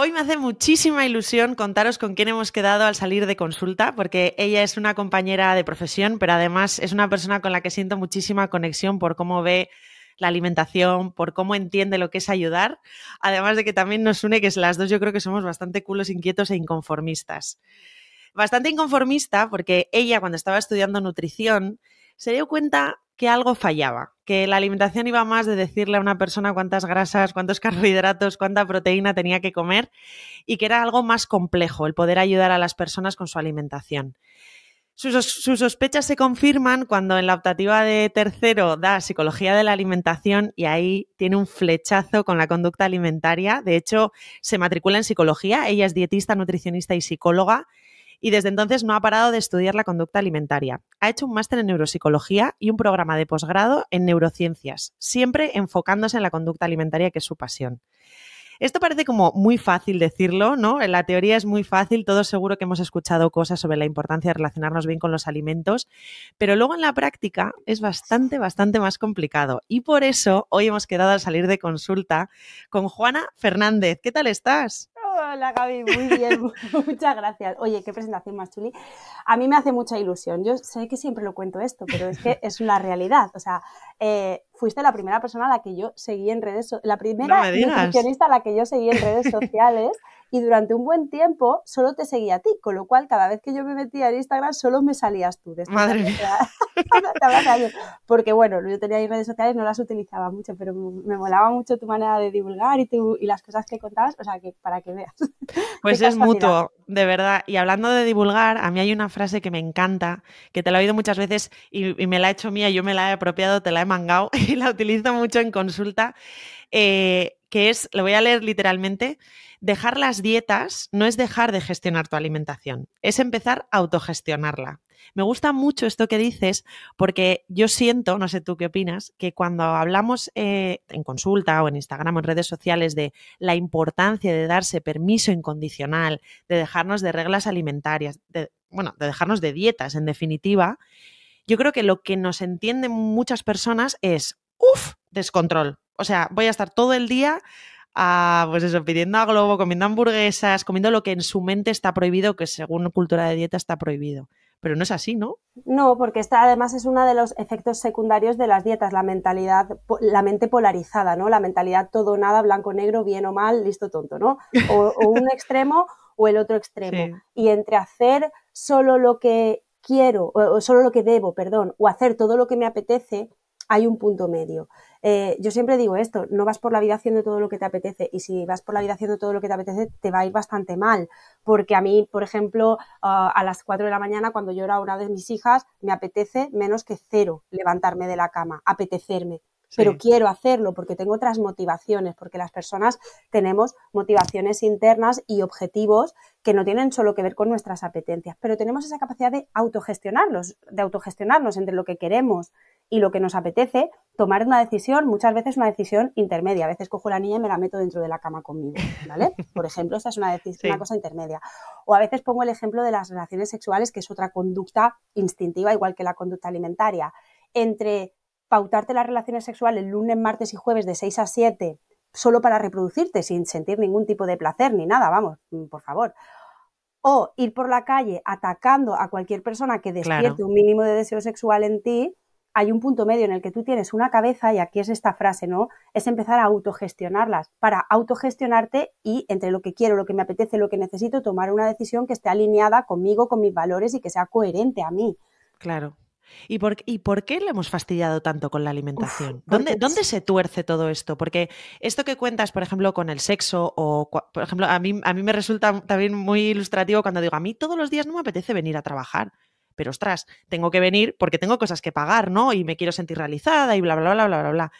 Hoy me hace muchísima ilusión contaros con quién hemos quedado al salir de consulta, porque ella es una compañera de profesión, pero además es una persona con la que siento muchísima conexión por cómo ve la alimentación, por cómo entiende lo que es ayudar, además de que también nos une que las dos yo creo que somos bastante culos inquietos e inconformistas. Bastante inconformista porque ella cuando estaba estudiando nutrición se dio cuenta que algo fallaba, que la alimentación iba más de decirle a una persona cuántas grasas, cuántos carbohidratos, cuánta proteína tenía que comer y que era algo más complejo el poder ayudar a las personas con su alimentación. Sus, sospechas se confirman cuando en la optativa de tercero da psicología de la alimentación y ahí tiene un flechazo con la conducta alimentaria. De hecho, se matricula en psicología, ella es dietista, nutricionista y psicóloga y desde entonces no ha parado de estudiar la conducta alimentaria. Ha hecho un máster en neuropsicología y un programa de posgrado en neurociencias, siempre enfocándose en la conducta alimentaria, que es su pasión. Esto parece como muy fácil decirlo, ¿no? En la teoría es muy fácil, todos seguro que hemos escuchado cosas sobre la importancia de relacionarnos bien con los alimentos, pero luego en la práctica es bastante, bastante más complicado. Y por eso hoy hemos quedado a salir de consulta con Juana Fernández. ¿Qué tal estás? Hola Gaby, muy bien, muchas gracias. Oye, qué presentación más chuli. A mí me hace mucha ilusión. Yo sé que siempre lo cuento esto, pero es que es la realidad. O sea, eh, fuiste la primera persona a la que yo seguí en redes la primera no a la que yo seguí en redes sociales y durante un buen tiempo solo te seguía a ti, con lo cual cada vez que yo me metía en Instagram solo me salías tú. De Madre mía. Porque bueno, yo tenía redes sociales, no las utilizaba mucho, pero me molaba mucho tu manera de divulgar y, y las cosas que contabas, o sea, que para que veas. Pues es mutuo, de verdad. Y hablando de divulgar, a mí hay una frase que me encanta, que te la he oído muchas veces y, me la he hecho mía, yo me la he apropiado, te la he mangado y la utilizo mucho en consulta. Eh, que es, lo voy a leer literalmente, dejar las dietas no es dejar de gestionar tu alimentación, es empezar a autogestionarla. Me gusta mucho esto que dices porque yo siento, no sé tú qué opinas, que cuando hablamos eh, en consulta o en Instagram o en redes sociales de la importancia de darse permiso incondicional, de dejarnos de reglas alimentarias, bueno, de dejarnos de dietas en definitiva, yo creo que lo que nos entienden muchas personas es, uff, descontrol, o sea, voy a estar todo el día ah, pues eso, pidiendo a Globo, comiendo hamburguesas, comiendo lo que en su mente está prohibido, que según cultura de dieta está prohibido. Pero no es así, ¿no? No, porque esta además es uno de los efectos secundarios de las dietas, la mentalidad, la mente polarizada, ¿no? La mentalidad todo nada, blanco negro, bien o mal, listo tonto, ¿no? O, un extremo o el otro extremo. Y entre hacer solo lo que quiero, o solo lo que debo, perdón, o hacer todo lo que me apetece, hay un punto medio. Eh, yo siempre digo esto, no vas por la vida haciendo todo lo que te apetece y si vas por la vida haciendo todo lo que te apetece te va a ir bastante mal, porque a mí, por ejemplo, ah, a las 4 de la mañana cuando llora una de mis hijas, me apetece menos que cero levantarme de la cama, apetecerme. Pero quiero hacerlo porque tengo otras motivaciones, porque las personas tenemos motivaciones internas y objetivos que no tienen solo que ver con nuestras apetencias, pero tenemos esa capacidad de autogestionarlos, de autogestionarnos entre lo que queremos y lo que nos apetece, tomar una decisión, muchas veces una decisión intermedia. A veces cojo la niña y me la meto dentro de la cama conmigo, ¿vale? Por ejemplo, esta es una, decisión una cosa intermedia. O a veces pongo el ejemplo de las relaciones sexuales, que es otra conducta instintiva, igual que la conducta alimentaria. Entre pautarte las relaciones sexuales lunes, martes y jueves de 6 a 7 solo para reproducirte sin sentir ningún tipo de placer ni nada, vamos, mm, por favor. O ir por la calle atacando a cualquier persona que despierte un mínimo de deseo sexual en ti hay un punto medio en el que tú tienes una cabeza, y aquí es esta frase, ¿no? Es empezar a autogestionarlas, para autogestionarte y entre lo que quiero, lo que me apetece, lo que necesito, tomar una decisión que esté alineada conmigo, con mis valores y que sea coherente a mí. Claro. ¿Y por, qué le hemos fastidiado tanto con la alimentación? ¿Dónde, se tuerce todo esto? Porque esto que cuentas, por ejemplo, con el sexo, o por ejemplo, a mí, a mí me resulta también muy ilustrativo cuando digo, a mí todos los días no me apetece venir a trabajar pero ostras, tengo que venir porque tengo cosas que pagar, ¿no? Y me quiero sentir realizada y bla, bla, bla, bla, bla, bla.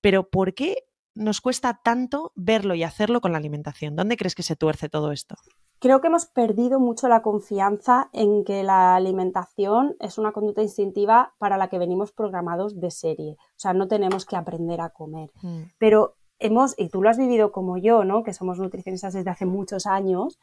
Pero ¿por qué nos cuesta tanto verlo y hacerlo con la alimentación? ¿Dónde crees que se tuerce todo esto? Creo que hemos perdido mucho la confianza en que la alimentación es una conducta instintiva para la que venimos programados de serie. O sea, no tenemos que aprender a comer. Mm. Pero hemos, y tú lo has vivido como yo, ¿no? que somos nutricionistas desde hace muchos años,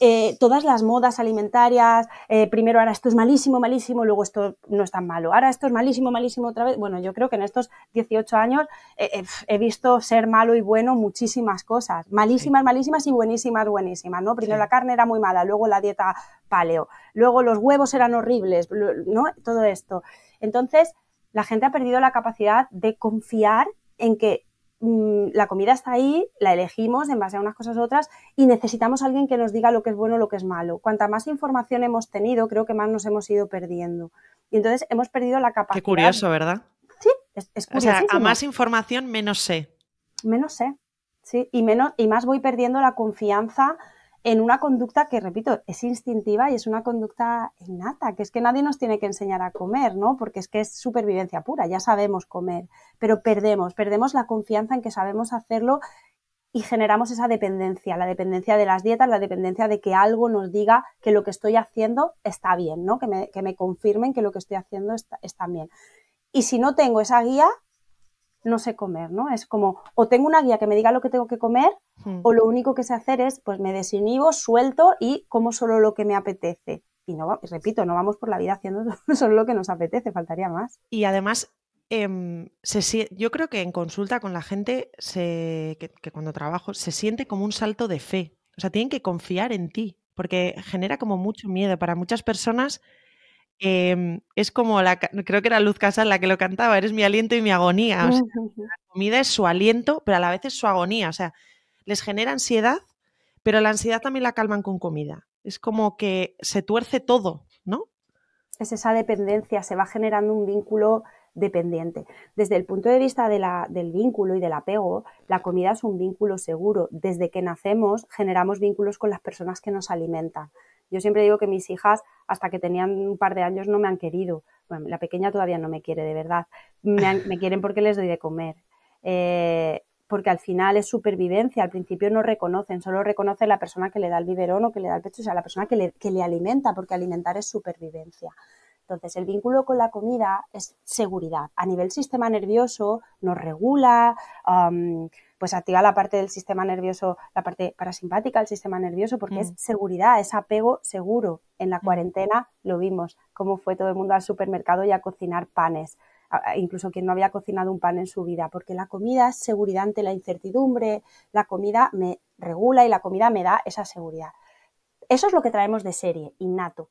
eh, todas las modas alimentarias, eh, primero ahora esto es malísimo, malísimo, luego esto no es tan malo, ahora esto es malísimo, malísimo otra vez. Bueno, yo creo que en estos 18 años eh, he visto ser malo y bueno muchísimas cosas, malísimas, malísimas y buenísimas, buenísimas, ¿no? Primero la carne era muy mala, luego la dieta paleo, luego los huevos eran horribles, ¿no? Todo esto. Entonces, la gente ha perdido la capacidad de confiar en que Mm, la comida está ahí, la elegimos en base a unas cosas u otras y necesitamos a alguien que nos diga lo que es bueno, lo que es malo. Cuanta más información hemos tenido, creo que más nos hemos ido perdiendo. Y entonces hemos perdido la capacidad. Qué curioso, ¿verdad? Sí, es, O sea, a más información, menos sé. Menos sé, sí. Y, menos, y más voy perdiendo la confianza en una conducta que, repito, es instintiva y es una conducta innata, que es que nadie nos tiene que enseñar a comer, ¿no? Porque es que es supervivencia pura, ya sabemos comer, pero perdemos, perdemos la confianza en que sabemos hacerlo y generamos esa dependencia, la dependencia de las dietas, la dependencia de que algo nos diga que lo que estoy haciendo está bien, ¿no? Que me, confirmen que lo que estoy haciendo está, está bien. Y si no tengo esa guía, no sé comer, ¿no? Es como, o tengo una guía que me diga lo que tengo que comer, hmm. o lo único que sé hacer es, pues me desinhibo, suelto y como solo lo que me apetece. Y no, repito, no vamos por la vida haciendo solo lo que nos apetece, faltaría más. Y además, em, se, yo creo que en consulta con la gente, se, que cuando trabajo, se siente como un salto de fe. O sea, tienen que confiar en ti, porque genera como mucho miedo para muchas personas Em, es como la, creo que era Luz Casas la que lo cantaba, eres mi aliento y mi agonía. la comida es su aliento, pero a la vez es su agonía. O sea, les genera ansiedad, pero la ansiedad también la calman con comida. Es como que se tuerce todo, ¿no? Es esa dependencia, se va generando un vínculo dependiente. Desde el punto de vista del vínculo y del apego, la comida es un vínculo seguro. Desde que nacemos generamos vínculos con las personas que nos alimentan. Yo siempre digo que mis hijas hasta que tenían un par de años no me han querido. la pequeña todavía no me quiere de verdad. Me, quieren porque les doy de comer. Eh, porque al final es supervivencia, al principio no reconocen, solo reconoce la persona que le da el biberón o que le da el pecho, o sea, la persona que le, alimenta, porque alimentar es supervivencia. Entonces, el vínculo con la comida es seguridad. A nivel sistema nervioso nos regula, pues activa la parte del sistema nervioso, la parte parasimpática del sistema nervioso, porque es mm. seguridad, es apego seguro. En la mm. cuarentena lo vimos, cómo fue todo el mundo al supermercado y a cocinar panes incluso quien no había cocinado un pan en su vida, porque la comida es seguridad ante la incertidumbre, la comida me regula y la comida me da esa seguridad. Eso es lo que traemos de serie, innato,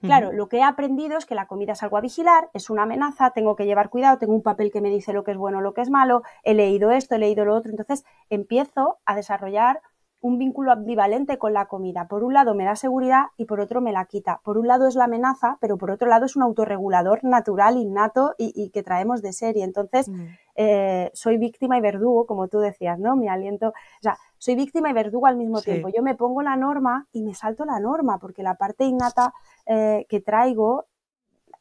Claro, lo que he aprendido es que la comida es algo a vigilar, es una amenaza, tengo que llevar cuidado, tengo un papel que me dice lo que es bueno, lo que es malo, he leído esto, he leído lo otro, entonces empiezo a desarrollar un vínculo ambivalente con la comida. Por un lado me da seguridad y por otro me la quita. Por un lado es la amenaza, pero por otro lado es un autorregulador natural, innato y, que traemos de serie. Entonces, mm. eh, soy víctima y verdugo, como tú decías, ¿no? Mi aliento. O soy víctima y verdugo al mismo tiempo. Yo me pongo la norma y me salto la norma, porque la parte innata eh, que traigo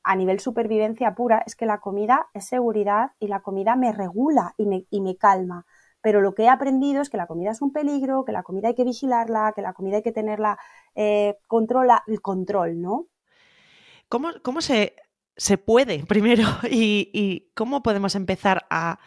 a nivel supervivencia pura es que la comida es seguridad y la comida me regula y me, calma. Pero lo que he aprendido es que la comida es un peligro, que la comida hay que vigilarla, que la comida hay que tenerla eh, controla, el control, ¿no? ¿Cómo, cómo se, se, puede primero y cómo podemos empezar a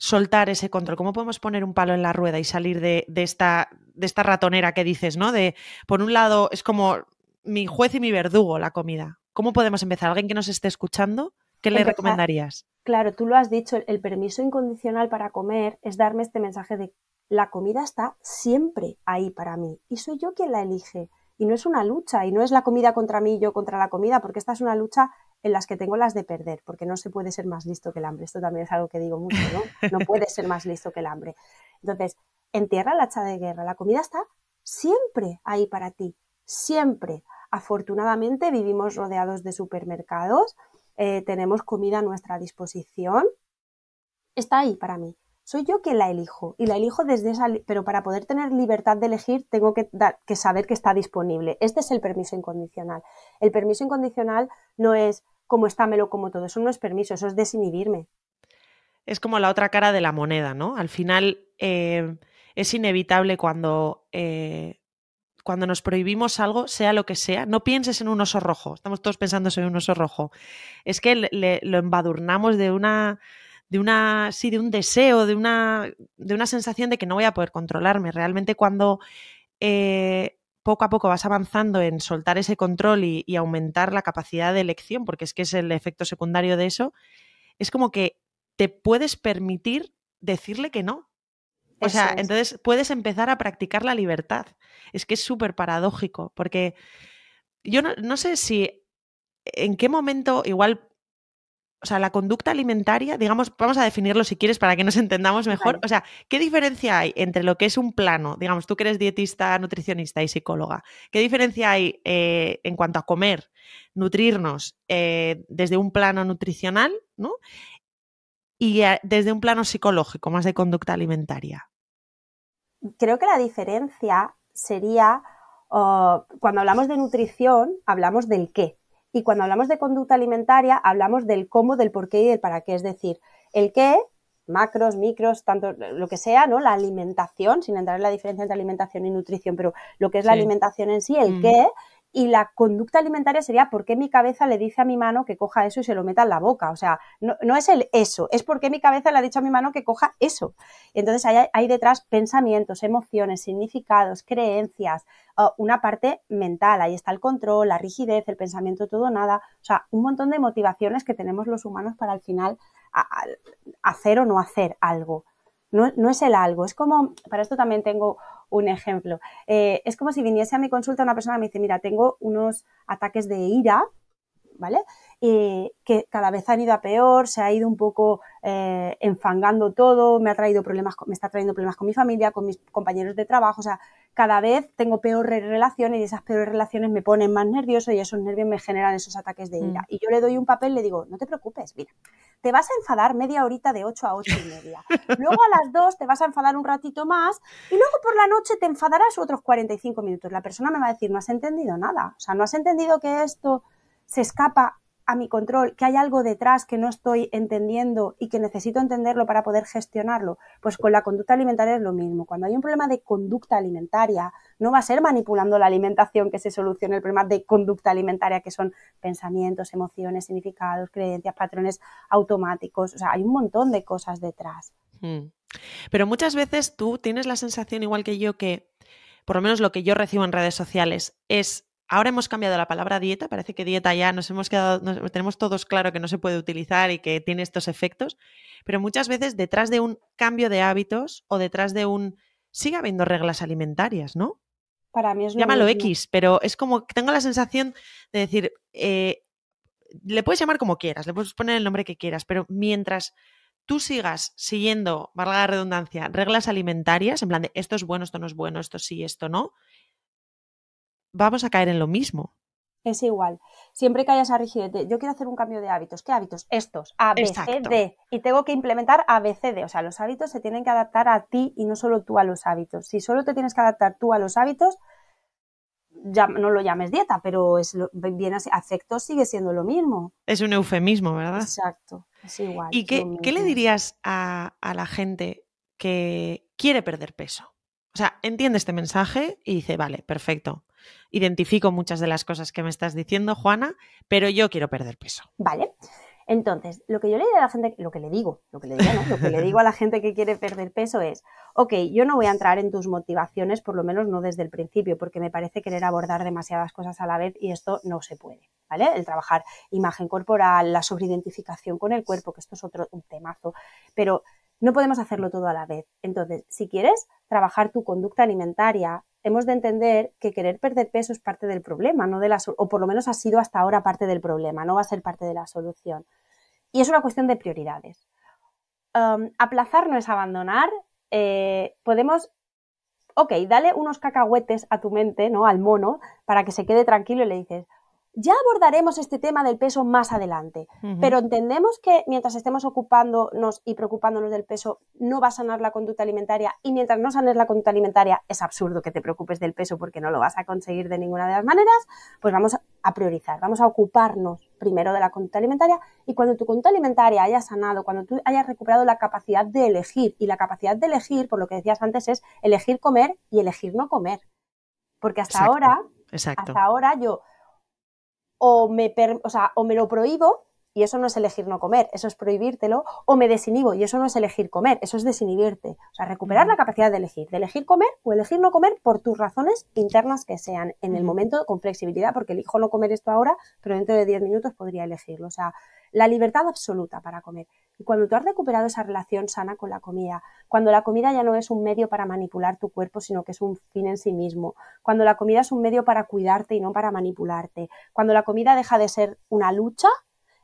soltar ese control? ¿Cómo podemos poner un palo en la rueda y salir de, esta, de esta ratonera que dices, ¿no? De, por un lado, es como mi juez y mi verdugo la comida. ¿Cómo podemos empezar? ¿Alguien que nos esté escuchando? ¿Qué le recomendarías? Claro, tú lo has dicho, el, permiso incondicional para comer es darme este mensaje de la comida está siempre ahí para mí y soy yo quien la elige. Y no es una lucha, y no es la comida contra mí y yo contra la comida, porque esta es una lucha en las que tengo las de perder, porque no se puede ser más listo que el hambre. Esto también es algo que digo mucho, ¿no? No puede ser más listo que el hambre. Entonces, entierra la hacha de guerra. La comida está siempre ahí para ti, siempre. Afortunadamente vivimos rodeados de supermercados, eh, tenemos comida a nuestra disposición. Está ahí para mí soy yo quien la elijo y la elijo desde esa, pero para poder tener libertad de elegir tengo que, saber que está disponible. Este es el permiso incondicional. El permiso incondicional no es como está, me como todo, eso no es permiso, eso es desinhibirme. Es como la otra cara de la moneda, ¿no? Al final eh, es inevitable cuando, eh, cuando nos prohibimos algo, sea lo que sea, no pienses en un oso rojo, estamos todos pensando en un oso rojo, es que lo embadurnamos de una de una, sí, de un deseo, de una, de una sensación de que no voy a poder controlarme. Realmente cuando eh, poco a poco vas avanzando en soltar ese control y, aumentar la capacidad de elección, porque es que es el efecto secundario de eso, es como que te puedes permitir decirle que no. O sea, entonces puedes empezar a practicar la libertad. Es que es súper paradójico, porque yo no, no sé si en qué momento, igual o sea, la conducta alimentaria, digamos, vamos a definirlo si quieres para que nos entendamos mejor. O sea, ¿qué diferencia hay entre lo que es un plano, digamos, tú que eres dietista, nutricionista y psicóloga, qué diferencia hay eh, en cuanto a comer, nutrirnos eh, desde un plano nutricional, ¿no? Y desde un plano psicológico, más de conducta alimentaria. Creo que la diferencia sería, oh, cuando hablamos de nutrición, hablamos del qué. Y cuando hablamos de conducta alimentaria, hablamos del cómo, del por qué y del para qué. Es decir, el qué, macros, micros, tanto lo que sea, ¿no? La alimentación, sin entrar en la diferencia entre alimentación y nutrición, pero lo que es la alimentación en sí, el mm. qué, y la conducta alimentaria sería por qué mi cabeza le dice a mi mano que coja eso y se lo meta en la boca. O sea, no, es el eso, es porque mi cabeza le ha dicho a mi mano que coja eso. Entonces hay, detrás pensamientos, emociones, significados, creencias, una parte mental. Ahí está el control, la rigidez, el pensamiento todo nada. O sea, un montón de motivaciones que tenemos los humanos para al final hacer o no hacer algo no, es el algo. Es como, para esto también tengo un ejemplo. Eh, es como si viniese a mi consulta una persona y me dice, mira, tengo unos ataques de ira, ¿vale? Eh, que cada vez han ido a peor, se ha ido un poco eh, enfangando todo, me ha traído problemas, me está trayendo problemas con mi familia, con mis compañeros de trabajo, o sea, cada vez tengo peores relaciones y esas peores relaciones me ponen más nervioso y esos nervios me generan esos ataques de mm. ira. Y yo le doy un papel, le digo, no te preocupes, mira, te vas a enfadar media horita de 8 a 8 y media. Luego a las 2 te vas a enfadar un ratito más y luego por la noche te enfadarás otros 45 minutos. La persona me va a decir, no has entendido nada. O sea, no has entendido que esto se escapa a mi control, que hay algo detrás que no estoy entendiendo y que necesito entenderlo para poder gestionarlo, pues con la conducta alimentaria es lo mismo. Cuando hay un problema de conducta alimentaria, no va a ser manipulando la alimentación que se solucione el problema de conducta alimentaria, que son pensamientos, emociones, significados, creencias, patrones automáticos. O sea, hay un montón de cosas detrás. Hmm. Pero muchas veces tú tienes la sensación, igual que yo, que por lo menos lo que yo recibo en redes sociales es Ahora hemos cambiado la palabra dieta, parece que dieta ya nos hemos quedado, tenemos todos claro que no se puede utilizar y que tiene estos efectos, pero muchas veces detrás de un cambio de hábitos o detrás de un sigue habiendo reglas alimentarias, ¿no? Para mí es un Llámalo X, pero es como que tengo la sensación de decir, eh, le puedes llamar como quieras, le puedes poner el nombre que quieras, pero mientras tú sigas siguiendo, valga la redundancia, reglas alimentarias, en plan de esto es bueno, esto no es bueno, esto sí, esto no, vamos a caer en lo mismo. Es igual. Siempre que hayas esa yo quiero hacer un cambio de hábitos. ¿Qué hábitos? Estos, ABCD. Y tengo que implementar ABCD. O sea, los hábitos se tienen que adaptar a ti y no solo tú a los hábitos. Si solo te tienes que adaptar tú a los hábitos, ya, no lo llames dieta, pero es bien afecto sigue siendo lo mismo. Es un eufemismo, ¿verdad? Exacto, es igual. ¿Y qué, le dirías a, a, la gente que quiere perder peso? O sea, entiende este mensaje y dice, vale, perfecto. Identifico muchas de las cosas que me estás diciendo, Juana, pero yo quiero perder peso. Vale. Entonces, lo que yo le digo a la gente, lo que le digo, lo que le lo que le digo a la gente que quiere perder peso es, ok, yo no voy a entrar en tus motivaciones, por lo menos no desde el principio, porque me parece querer abordar demasiadas cosas a la vez y esto no se puede, ¿vale? El trabajar imagen corporal, la sobreidentificación con el cuerpo, que esto es otro temazo, pero no podemos hacerlo todo a la vez. Entonces, si quieres trabajar tu conducta alimentaria, hemos de entender que querer perder peso es parte del problema, no de la, o por lo menos ha sido hasta ahora parte del problema, no va a ser parte de la solución. Y es una cuestión de prioridades. Um, aplazar no es abandonar. Eh, podemos, ok, dale unos cacahuetes a tu mente, ¿no? Al mono, para que se quede tranquilo y le dices, ya abordaremos este tema del peso más adelante, pero entendemos que mientras estemos ocupándonos y preocupándonos del peso, no va a sanar la conducta alimentaria y mientras no sanes la conducta alimentaria, es absurdo que te preocupes del peso porque no lo vas a conseguir de ninguna de las maneras, pues vamos a priorizar, vamos a ocuparnos primero de la conducta alimentaria y cuando tu conducta alimentaria haya sanado, cuando tú hayas recuperado la capacidad de elegir y la capacidad de elegir, por lo que decías antes, es elegir comer y elegir no comer. Porque hasta ahora, hasta ahora yo o me, o me lo prohíbo y eso no es elegir no comer, eso es prohibírtelo, o me desinhibo, y eso no es elegir comer, eso es desinhibirte. O sea, recuperar la capacidad de elegir, de elegir comer o elegir no comer por tus razones internas que sean en el momento con flexibilidad, porque elijo no comer esto ahora, pero dentro de 10 minutos podría elegirlo. O sea, la libertad absoluta para comer. Y cuando tú has recuperado esa relación sana con la comida, cuando la comida ya no es un medio para manipular tu cuerpo, sino que es un fin en sí mismo, cuando la comida es un medio para cuidarte y no para manipularte, cuando la comida deja de ser una lucha,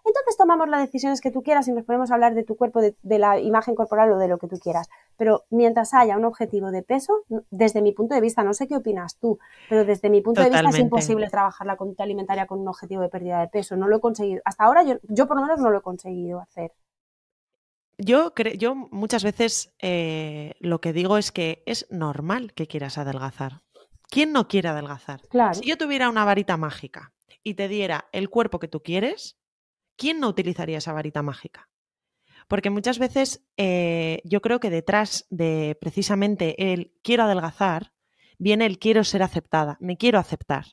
entonces tomamos las decisiones que tú quieras y nos podemos hablar de tu cuerpo, de, la imagen corporal o de lo que tú quieras. Pero mientras haya un objetivo de peso, desde mi punto de vista, no sé qué opinas tú, pero desde mi punto de vista es imposible trabajar la conducta alimentaria con un objetivo de pérdida de peso. No lo he conseguido. Hasta ahora yo, yo por lo menos no lo he conseguido hacer yo, yo muchas veces eh, lo que digo es que es normal que quieras adelgazar. ¿Quién no quiere adelgazar? Si yo tuviera una varita mágica y te diera el cuerpo que tú quieres, ¿quién no utilizaría esa varita mágica? Porque muchas veces eh, yo creo que detrás de precisamente el quiero adelgazar, viene el quiero ser aceptada, me quiero aceptar.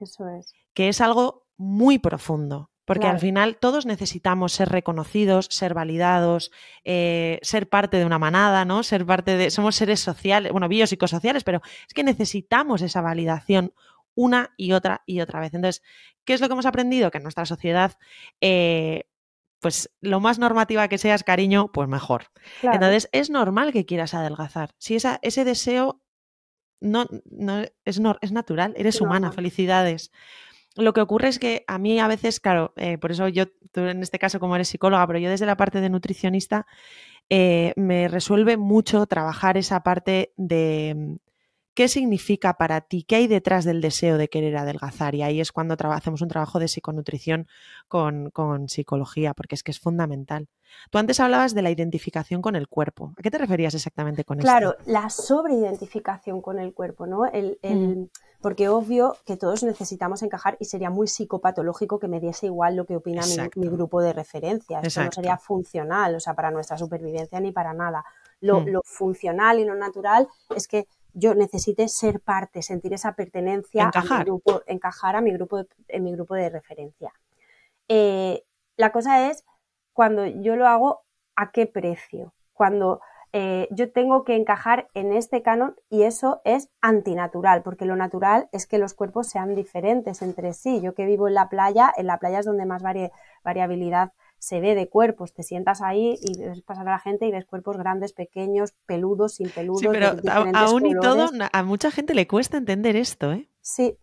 Eso es. Que es algo muy profundo. Porque al final todos necesitamos ser reconocidos, ser validados, eh, ser parte de una manada, ¿no? Ser parte de. Somos seres sociales, bueno, biopsicosociales, pero es que necesitamos esa validación una y otra y otra vez. Entonces, ¿qué es lo que hemos aprendido? Que en nuestra sociedad. Eh, pues lo más normativa que seas, cariño, pues mejor. Entonces, es normal que quieras adelgazar. Si esa, ese deseo no, es, es natural, eres humana, felicidades lo que ocurre es que a mí a veces, claro, eh, por eso yo, tú en este caso como eres psicóloga, pero yo desde la parte de nutricionista eh, me resuelve mucho trabajar esa parte de ¿Qué significa para ti? ¿Qué hay detrás del deseo de querer adelgazar? Y ahí es cuando hacemos un trabajo de psiconutrición con, psicología, porque es que es fundamental. Tú antes hablabas de la identificación con el cuerpo. ¿A qué te referías exactamente con eso? Claro, la sobreidentificación con el cuerpo, ¿no? El, mm. Porque obvio que todos necesitamos encajar y sería muy psicopatológico que me diese igual lo que opina mi, grupo de referencia. Eso no sería funcional, o sea, para nuestra supervivencia ni para nada. Lo, mm. lo funcional y lo natural es que yo necesite ser parte, sentir esa pertenencia encajar. a mi grupo, encajar a mi grupo, en mi grupo de referencia. Eh, la cosa es cuando yo lo hago, ¿a qué precio? Cuando eh, yo tengo que encajar en este canon y eso es antinatural, porque lo natural es que los cuerpos sean diferentes entre sí. Yo que vivo en la playa, en la playa es donde más variabilidad se ve de cuerpos, te sientas ahí y ves pasar a la gente y ves cuerpos grandes, pequeños, peludos, sin peludos. pero aún y todo, a mucha gente le cuesta entender esto, ¿eh? Sí,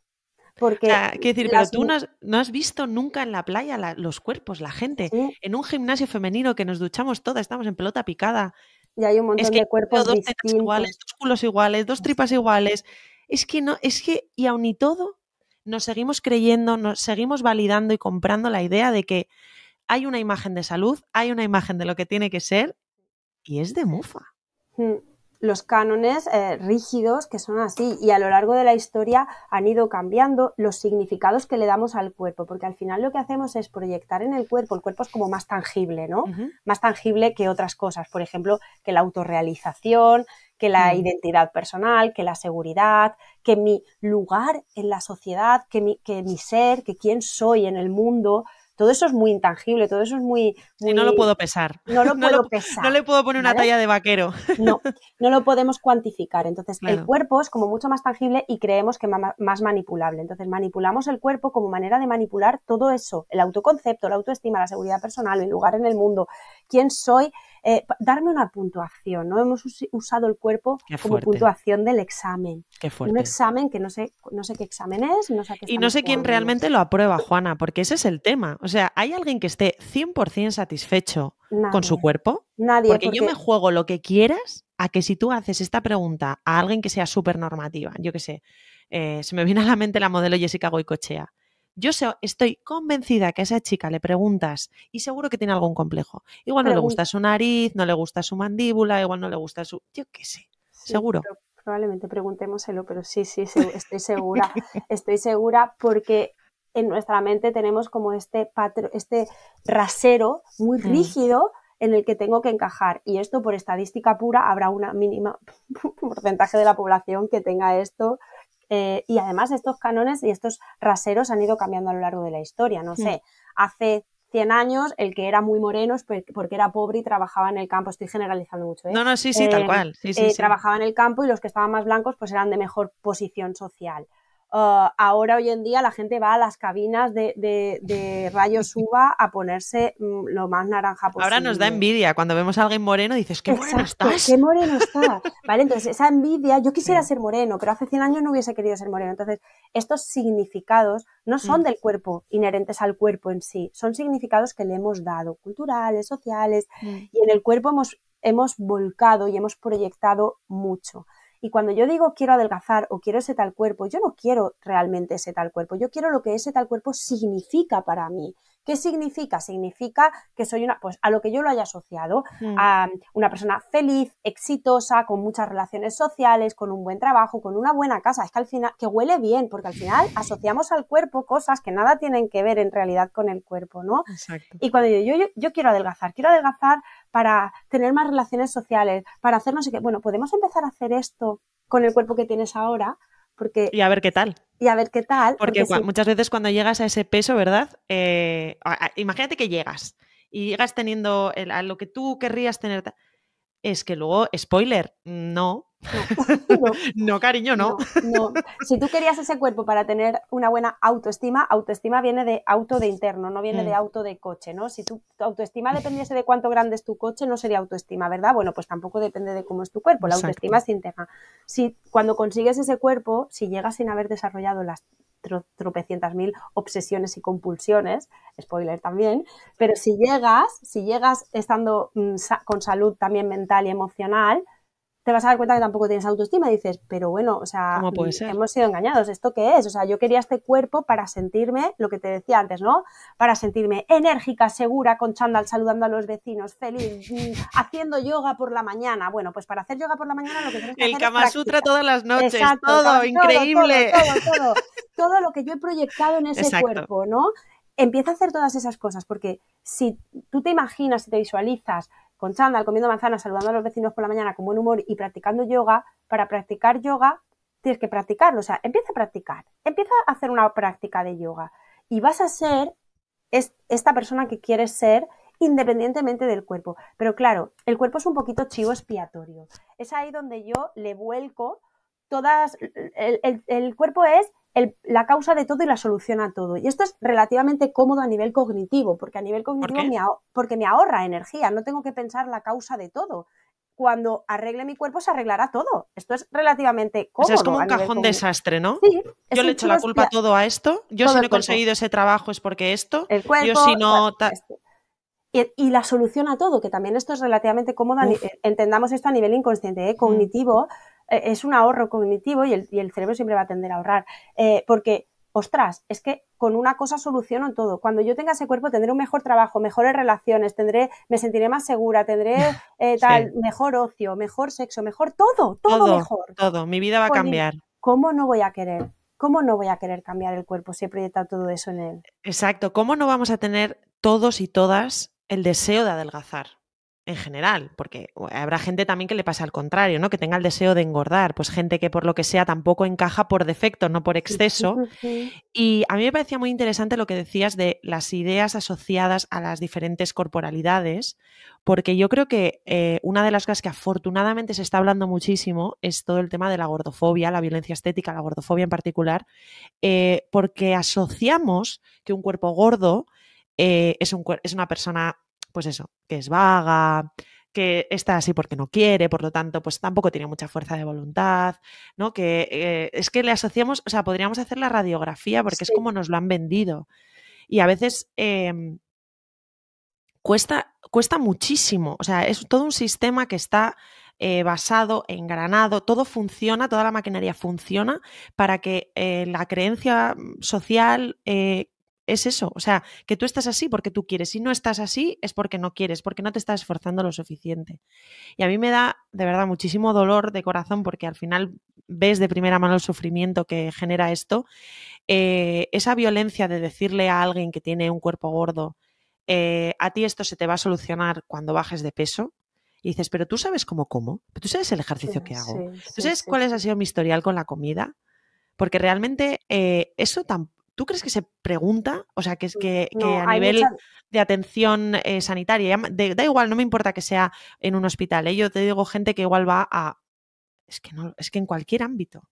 porque decir, pero tú no has, visto nunca en la playa los cuerpos, la gente. En un gimnasio femenino que nos duchamos todas, estamos en pelota picada. Y hay un montón de cuerpos iguales, dos culos iguales, dos tripas iguales. Es que no, es que y aún y todo nos seguimos creyendo, nos seguimos validando y comprando la idea de que hay una imagen de salud, hay una imagen de lo que tiene que ser y es de mufa. Mm, los cánones eh, rígidos que son así y a lo largo de la historia han ido cambiando los significados que le damos al cuerpo, porque al final lo que hacemos es proyectar en el cuerpo, el cuerpo es como más tangible, ¿no? Más tangible que otras cosas, por ejemplo, que la autorrealización, que la mm. identidad personal, que la seguridad, que mi lugar en la sociedad, que mi ser, que quién soy en el mundo, todo eso es muy intangible, todo eso es muy... Y no lo puedo pesar. No lo puedo pesar. No le puedo poner una talla de vaquero. No, no lo podemos cuantificar. Entonces, el cuerpo es como mucho más tangible y creemos que más manipulable. Entonces, manipulamos el cuerpo como manera de manipular todo eso, el autoconcepto, la autoestima, la seguridad personal, el lugar en el mundo, quién soy, eh, darme una puntuación, ¿no? Hemos usado el cuerpo como puntuación del examen. Un examen que no sé, no sé qué examen es, no sé qué Y no sé quién realmente lo aprueba, Juana, porque ese es el tema. O sea, ¿hay alguien que esté 100% satisfecho con su cuerpo? Nadie. Porque, yo me juego lo que quieras a que si tú haces esta pregunta a alguien que sea súper normativa, yo qué sé, eh, se me viene a la mente la modelo Jessica Goicochea. Yo estoy convencida que a esa chica le preguntas y seguro que tiene algún complejo. Igual no le gusta su nariz, no le gusta su mandíbula, igual no le gusta su... Yo qué sé, seguro. probablemente preguntémoselo, pero sí, sí, estoy segura. estoy segura porque en nuestra mente tenemos como este, este rasero muy mm. rígido. en el que tengo que encajar. Y esto, por estadística pura, habrá una mínima porcentaje de la población que tenga esto eh, y además estos canones y estos raseros han ido cambiando a lo largo de la historia. No hmm. sé, hace 100 años el que era muy moreno porque era pobre y trabajaba en el campo. Estoy generalizando mucho. ¿eh? No, no, sí, sí, eh, tal cual. Trabajaba en el campo y los que estaban más blancos pues eran de mejor posición social. Eh, ahora hoy en día la gente va a las cabinas de, rayos uva a ponerse mm, lo más naranja posible. Ahora nos da envidia. Cuando vemos a alguien moreno dices, qué moreno estás. Qué moreno estás. vale, entonces esa envidia, yo quisiera ser moreno, pero hace 100 años no hubiese querido ser moreno. Entonces, estos significados no son mm. del cuerpo, inherentes al cuerpo en sí, son significados que le hemos dado, culturales, sociales, mm. y en el cuerpo hemos, hemos volcado y hemos proyectado mucho. Y cuando yo digo quiero adelgazar o quiero ese tal cuerpo, yo no quiero realmente ese tal cuerpo, yo quiero lo que ese tal cuerpo significa para mí. ¿Qué significa? Significa que soy una, pues a lo que yo lo haya asociado, mm. a una persona feliz, exitosa, con muchas relaciones sociales, con un buen trabajo, con una buena casa. Es que al final, que huele bien, porque al final asociamos al cuerpo cosas que nada tienen que ver en realidad con el cuerpo, ¿no? Exacto. Y cuando yo, yo, yo quiero adelgazar, quiero adelgazar para tener más relaciones sociales, para hacer no sé qué. Bueno, podemos empezar a hacer esto con el cuerpo que tienes ahora, porque... Y a ver qué tal. Y a ver qué tal. Porque, muchas veces cuando llegas a ese peso, ¿verdad? Eh, imagínate que llegas y llegas teniendo a lo que tú querrías tener. Es que luego, spoiler, no, No, cariño, no. Si tú querías ese cuerpo para tener una buena autoestima, autoestima viene de auto de interno, no viene de mm. auto de coche, ¿no? Si tu, autoestima dependiese de cuánto grande es tu coche, no sería autoestima, ¿verdad? Bueno, pues tampoco depende de cómo es tu cuerpo, la autoestima es interna. Si cuando consigues ese cuerpo, si llegas sin haber desarrollado las tropecientas mil obsesiones y compulsiones, spoiler también, pero si llegas, si llegas estando mm, con salud también mental y emocional, te vas a dar cuenta que tampoco tienes autoestima. Y dices, pero bueno, o sea, mm, hemos sido engañados. ¿Esto qué es? O sea, yo quería este cuerpo para sentirme, lo que te decía antes, ¿no? Para sentirme enérgica, segura, con chandal saludando a los vecinos, feliz, mm, haciendo yoga por la mañana. Bueno, pues para hacer yoga por la mañana lo que tienes que El Kama Sutra todas las noches, todo, increíble. Todo, lo que yo he proyectado en ese cuerpo, ¿no? Empieza a hacer todas esas cosas, porque si tú te imaginas, si te visualizas, con chándal, comiendo manzanas, saludando a los vecinos por la mañana con buen humor y practicando yoga, para practicar yoga tienes que practicarlo. O sea, empieza a practicar, empieza a hacer una práctica de yoga y vas a ser esta persona que quieres ser independientemente del cuerpo. Pero claro, el cuerpo es un poquito chivo expiatorio. Es ahí donde yo le vuelco todas, el, el cuerpo es la causa de todo y la solución a todo. Y esto es relativamente cómodo a nivel cognitivo, porque a nivel cognitivo me porque me ahorra energía, no tengo que pensar la causa de todo. Cuando arregle mi cuerpo se arreglará todo. Esto es relativamente cómodo. O sea, es como un cajón desastre, ¿no? yo le echo la culpa a todo a esto. Yo si no he conseguido ese trabajo es porque esto. El cuerpo, yo si no. Pues, este. y, la solución a todo, que también esto es relativamente cómodo, eh, entendamos esto a nivel inconsciente, ¿eh? Mm. cognitivo, eh, es un ahorro cognitivo y el, cerebro siempre va a tender a ahorrar, eh, porque, ostras, es que con una cosa soluciono todo. Cuando yo tenga ese cuerpo tendré un mejor trabajo, mejores relaciones, tendré, me sentiré más segura, tendré eh, tal, mejor ocio, mejor sexo, mejor todo, todo, todo mejor. Todo, mi vida va a cambiar. ¿Cómo no voy a querer? ¿Cómo no voy a querer cambiar el cuerpo si he proyectado todo eso en él? Exacto, ¿cómo no vamos a tener todos y todas el deseo de adelgazar? en general, porque habrá gente también que le pasa al contrario, ¿no? Que tenga el deseo de engordar, pues gente que por lo que sea tampoco encaja por defecto, no por exceso. Y a mí me parecía muy interesante lo que decías de las ideas asociadas a las diferentes corporalidades, porque yo creo que eh, una de las cosas que afortunadamente se está hablando muchísimo es todo el tema de la gordofobia, la violencia estética, la gordofobia en particular, eh, porque asociamos que un cuerpo gordo eh, es una persona pues eso, que es vaga, que está así porque no quiere, por lo tanto, pues tampoco tiene mucha fuerza de voluntad, ¿no? Que eh, es que le asociamos, o sea, podríamos hacer la radiografía porque es como nos lo han vendido. Y a veces em, cuesta, cuesta muchísimo, o sea, es todo un sistema que está basado eh, basado, engranado, todo funciona, toda la maquinaria funciona para que eh, la creencia mm, social es eso, o sea, que tú estás así porque tú quieres, si no estás así es porque no quieres, porque no te estás esforzando lo suficiente. Y a mí me da de verdad muchísimo dolor de corazón porque al final ves de primera mano el sufrimiento que genera esto, eh, esa violencia de decirle a alguien que tiene un cuerpo gordo, eh, a ti esto se te va a solucionar cuando bajes de peso, y dices, pero tú sabes cómo como, tú sabes el ejercicio que hago, tú sabes cuál es, ha sido mi historial con la comida, porque realmente eh, eso tampoco ¿Tú crees que se pregunta? O sea, que es mm, que, a nivel de atención eh, sanitaria, da igual, no me importa que sea en un hospital. ¿eh? Yo te digo gente que igual va a. Es que no, es que en cualquier ámbito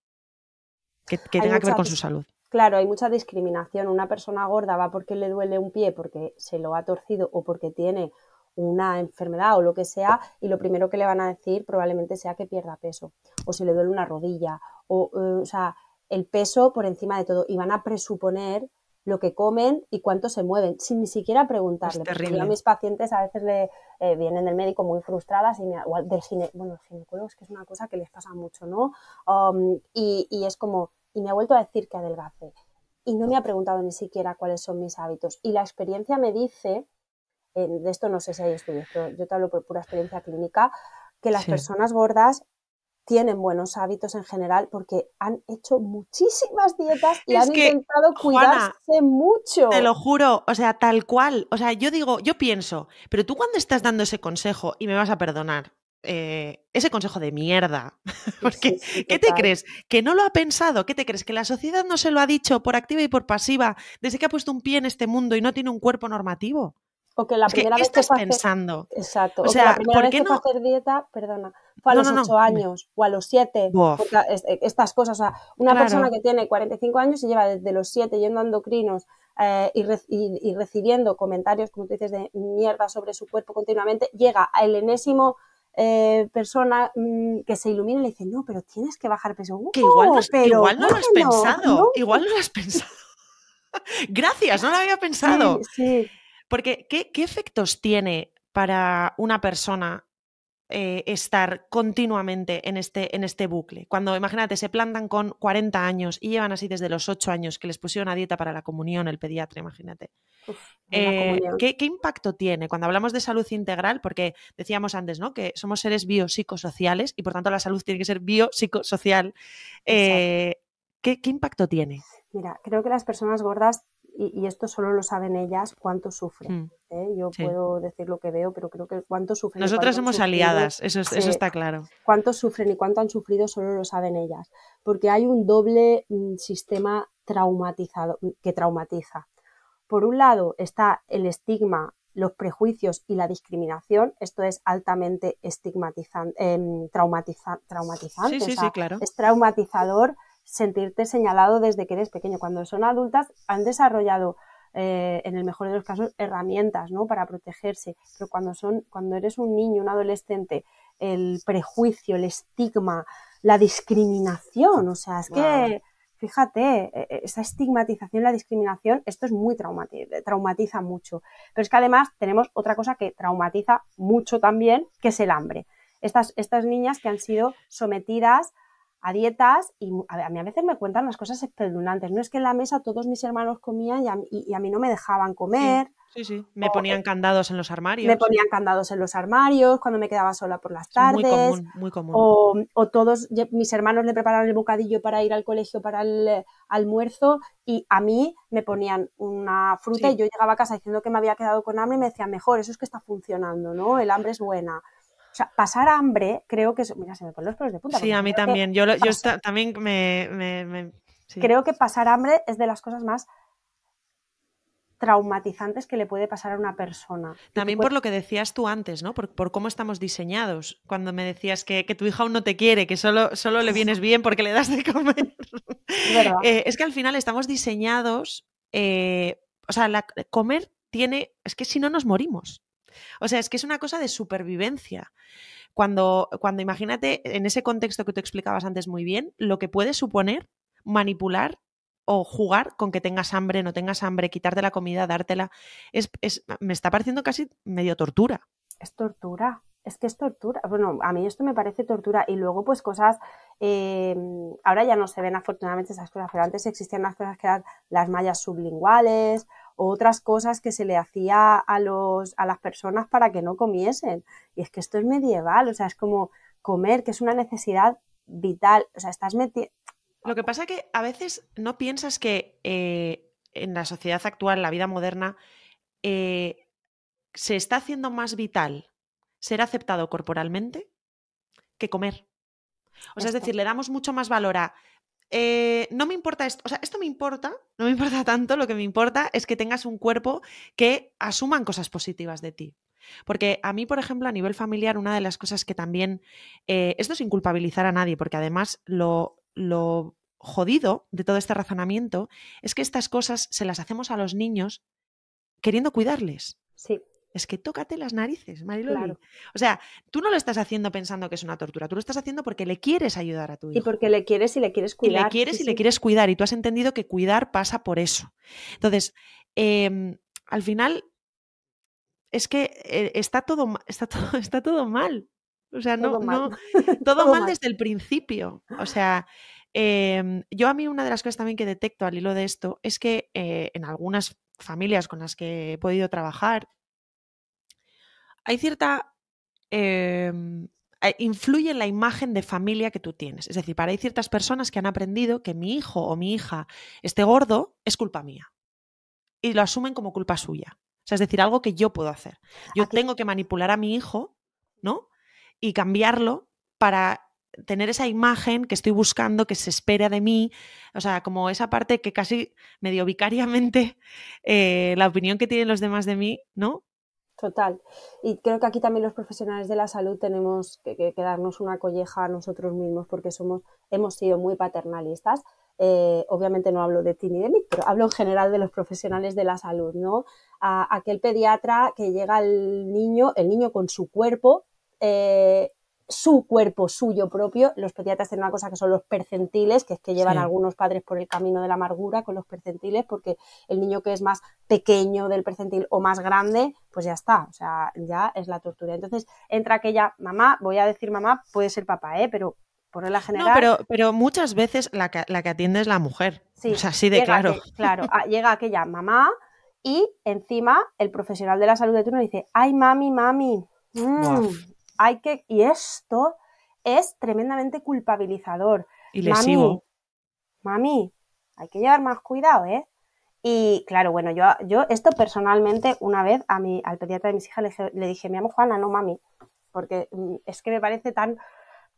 que, tenga que ver con su salud. Claro, hay mucha discriminación. Una persona gorda va porque le duele un pie, porque se lo ha torcido o porque tiene una enfermedad o lo que sea, y lo primero que le van a decir probablemente sea que pierda peso, o si le duele una rodilla, o, eh, o sea, el peso por encima de todo y van a presuponer lo que comen y cuánto se mueven, sin ni siquiera preguntarle. Yo a mis pacientes a veces le eh, vienen del médico muy frustradas y me, o del gine, bueno, es que es una cosa que les pasa mucho, ¿no? Um, y, es como, y me ha vuelto a decir que adelgace y no me ha preguntado ni siquiera cuáles son mis hábitos. Y la experiencia me dice, eh, de esto no sé si hay estudios, pero yo te hablo por pura experiencia clínica, que las personas gordas tienen buenos hábitos en general porque han hecho muchísimas dietas y han intentado cuidarse mucho. Te lo juro, o sea, tal cual. O sea, yo digo, yo pienso, pero tú cuando estás dando ese consejo, y me vas a perdonar, eh, ese consejo de mierda. Porque, ¿qué te crees? ¿Que no lo ha pensado? ¿Qué te crees? ¿Que la sociedad no se lo ha dicho por activa y por pasiva desde que ha puesto un pie en este mundo y no tiene un cuerpo normativo? O que la primera vez que estás pensando. Exacto. O, sea, ¿por qué no? hacer dieta, perdona, o a los ocho años o a los siete. E, estas cosas, o sea, una persona que tiene 45 años y lleva desde los siete yendo a endocrinos eh, y, recibiendo comentarios, como tú dices, de mierda sobre su cuerpo continuamente, llega al enésimo eh, persona mm, que se ilumina y le dice, no, pero tienes que bajar peso. Oh, igual no, lo has pensado, igual no lo has pensado. Gracias, no lo había pensado. Porque, ¿qué, ¿qué efectos tiene para una persona eh, estar continuamente en este, en este bucle. Cuando, imagínate, se plantan con 40 años y llevan así desde los 8 años que les pusieron a dieta para la comunión el pediatra, imagínate. Eh, ¿qué, impacto tiene? Cuando hablamos de salud integral, porque decíamos antes, ¿no? Que somos seres biopsicosociales y por tanto la salud tiene que ser biopsicosocial. Eh, ¿Qué impacto tiene? Mira, creo que las personas gordas y, esto solo lo saben ellas cuánto sufren. Mm. ¿eh? Yo puedo decir lo que veo, pero creo que cuánto sufren. Nosotras somos aliadas, eso, está claro. Cuánto sufren y cuánto han sufrido solo lo saben ellas, porque hay un doble mm, sistema traumatizado mm, que traumatiza. Por un lado está el estigma, los prejuicios y la discriminación. Esto es altamente estigmatizan, em, traumatiza, traumatizante. Sí, sí, claro. Es traumatizador sentirte señalado desde que eres pequeño. Cuando son adultas han desarrollado eh, en el mejor de los casos herramientas ¿no? para protegerse, pero cuando, son, cuando eres un niño, un adolescente, el prejuicio, el estigma, la discriminación, o sea, es que fíjate, e, e, esa estigmatización, la discriminación, esto es muy traumático, traumatiza mucho. Pero es que además tenemos otra cosa que traumatiza mucho también, que es el hambre. Estas, estas niñas que han sido sometidas a dietas y a, mí a veces me cuentan las cosas espeluznantes. No es que en la mesa todos mis hermanos comían y a, mí no me dejaban comer. Sí, sí, me ponían candados en los armarios. Me ponían candados en los armarios cuando me quedaba sola por las tardes. Muy común, muy común. O, todos mis hermanos le preparaban el bocadillo para ir al colegio para el eh, almuerzo y a mí me ponían una fruta y yo llegaba a casa diciendo que me había quedado con hambre y me decía mejor, eso es que está funcionando, ¿no? El hambre es buena. O sea, pasar hambre, creo que es. Mira, se me ponen los pelos de punta. Sí, a mí también. Yo, también me. Creo que pasar hambre es de las cosas más traumatizantes que le puede pasar a una persona. También por lo que decías tú antes, ¿no? Por, cómo estamos diseñados. Cuando me decías que, tu hija aún no te quiere, que solo, solo le vienes bien porque le das de comer. Eh, es que al final estamos diseñados. Eh, o sea, comer tiene. Es que si no nos morimos. O sea, es que es una cosa de supervivencia. Cuando, cuando imagínate en ese contexto que tú explicabas antes muy bien, lo que puede suponer manipular o jugar con que tengas hambre, no tengas hambre, quitarte la comida, dártela, es, es, me está pareciendo casi medio tortura. Es tortura, es que es tortura. Bueno, a mí esto me parece tortura. Y luego, pues cosas, eh, ahora ya no se ven afortunadamente esas cosas, pero antes existían las cosas que eran las mallas sublinguales otras cosas que se le hacía a, las personas para que no comiesen. Y es que esto es medieval, o sea, es como comer, que es una necesidad vital, o sea, estás metiendo... Lo que pasa es que a veces no piensas que eh, en la sociedad actual, en la vida moderna, eh, se está haciendo más vital ser aceptado corporalmente que comer. O sea, es decir, le damos mucho más valor a eh, no me importa esto, o sea, esto me importa, no me importa tanto, lo que me importa es que tengas un cuerpo que asuman cosas positivas de ti. Porque a mí, por ejemplo, a nivel familiar, una de las cosas que también, eh, esto sin culpabilizar a nadie, porque además lo, lo jodido de todo este razonamiento es que estas cosas se las hacemos a los niños queriendo cuidarles. Sí es que tócate las narices, Mariloli. O sea, tú no lo estás haciendo pensando que es una tortura, tú lo estás haciendo porque le quieres ayudar a tu hijo. Y porque le quieres y le quieres cuidar. Y le quieres y le quieres cuidar, y tú has entendido que cuidar pasa por eso. Entonces, em, al final, es que e, está, todo, está, todo, está todo mal. O sea, no, todo mal, no, todo desde el principio. O sea, em, yo a mí una de las cosas también que detecto al hilo de esto es que eh, en algunas familias con las que he podido trabajar hay cierta... Em, influye en la imagen de familia que tú tienes. Es decir, para hay ciertas personas que han aprendido que mi hijo o mi hija esté gordo es culpa mía. Y lo asumen como culpa suya. O sea, es decir, algo que yo puedo hacer. Yo tengo que manipular a mi hijo, ¿no? Y cambiarlo para tener esa imagen que estoy buscando, que se espera de mí, o sea, como esa parte que casi medio vicariamente eh, la opinión que tienen los demás de mí, ¿no? Total. Y creo que aquí también los profesionales de la salud tenemos que, darnos una colleja a nosotros mismos porque somos, hemos sido muy paternalistas. Eh, obviamente no hablo de ti ni de mí, pero hablo en general de los profesionales de la salud, ¿no? aquel pediatra que llega al niño, el niño con su cuerpo, eh, su cuerpo suyo propio. Los pediatras tienen una cosa que son los percentiles, que es que llevan algunos padres por el camino de la amargura con los percentiles, porque el niño que es más pequeño del percentil o más grande, pues ya está, o sea, ya es la tortura. Entonces entra aquella mamá, voy a decir mamá, puede ser papá, ¿eh? pero por la general. No, pero, pero muchas veces la que, la que atiende es la mujer. Sí, o sea, así de claro. claro, ah, llega aquella mamá y encima el profesional de la salud de turno dice, ay mami, mami, mm, hay que, y esto es tremendamente culpabilizador. Y Mami, mami, hay que llevar más cuidado, ¿eh? Y claro, bueno, yo, yo esto personalmente una vez a mi, al pediatra de mis hijas le, dije, mi amo Juana, no mami, porque mm, es que me parece tan,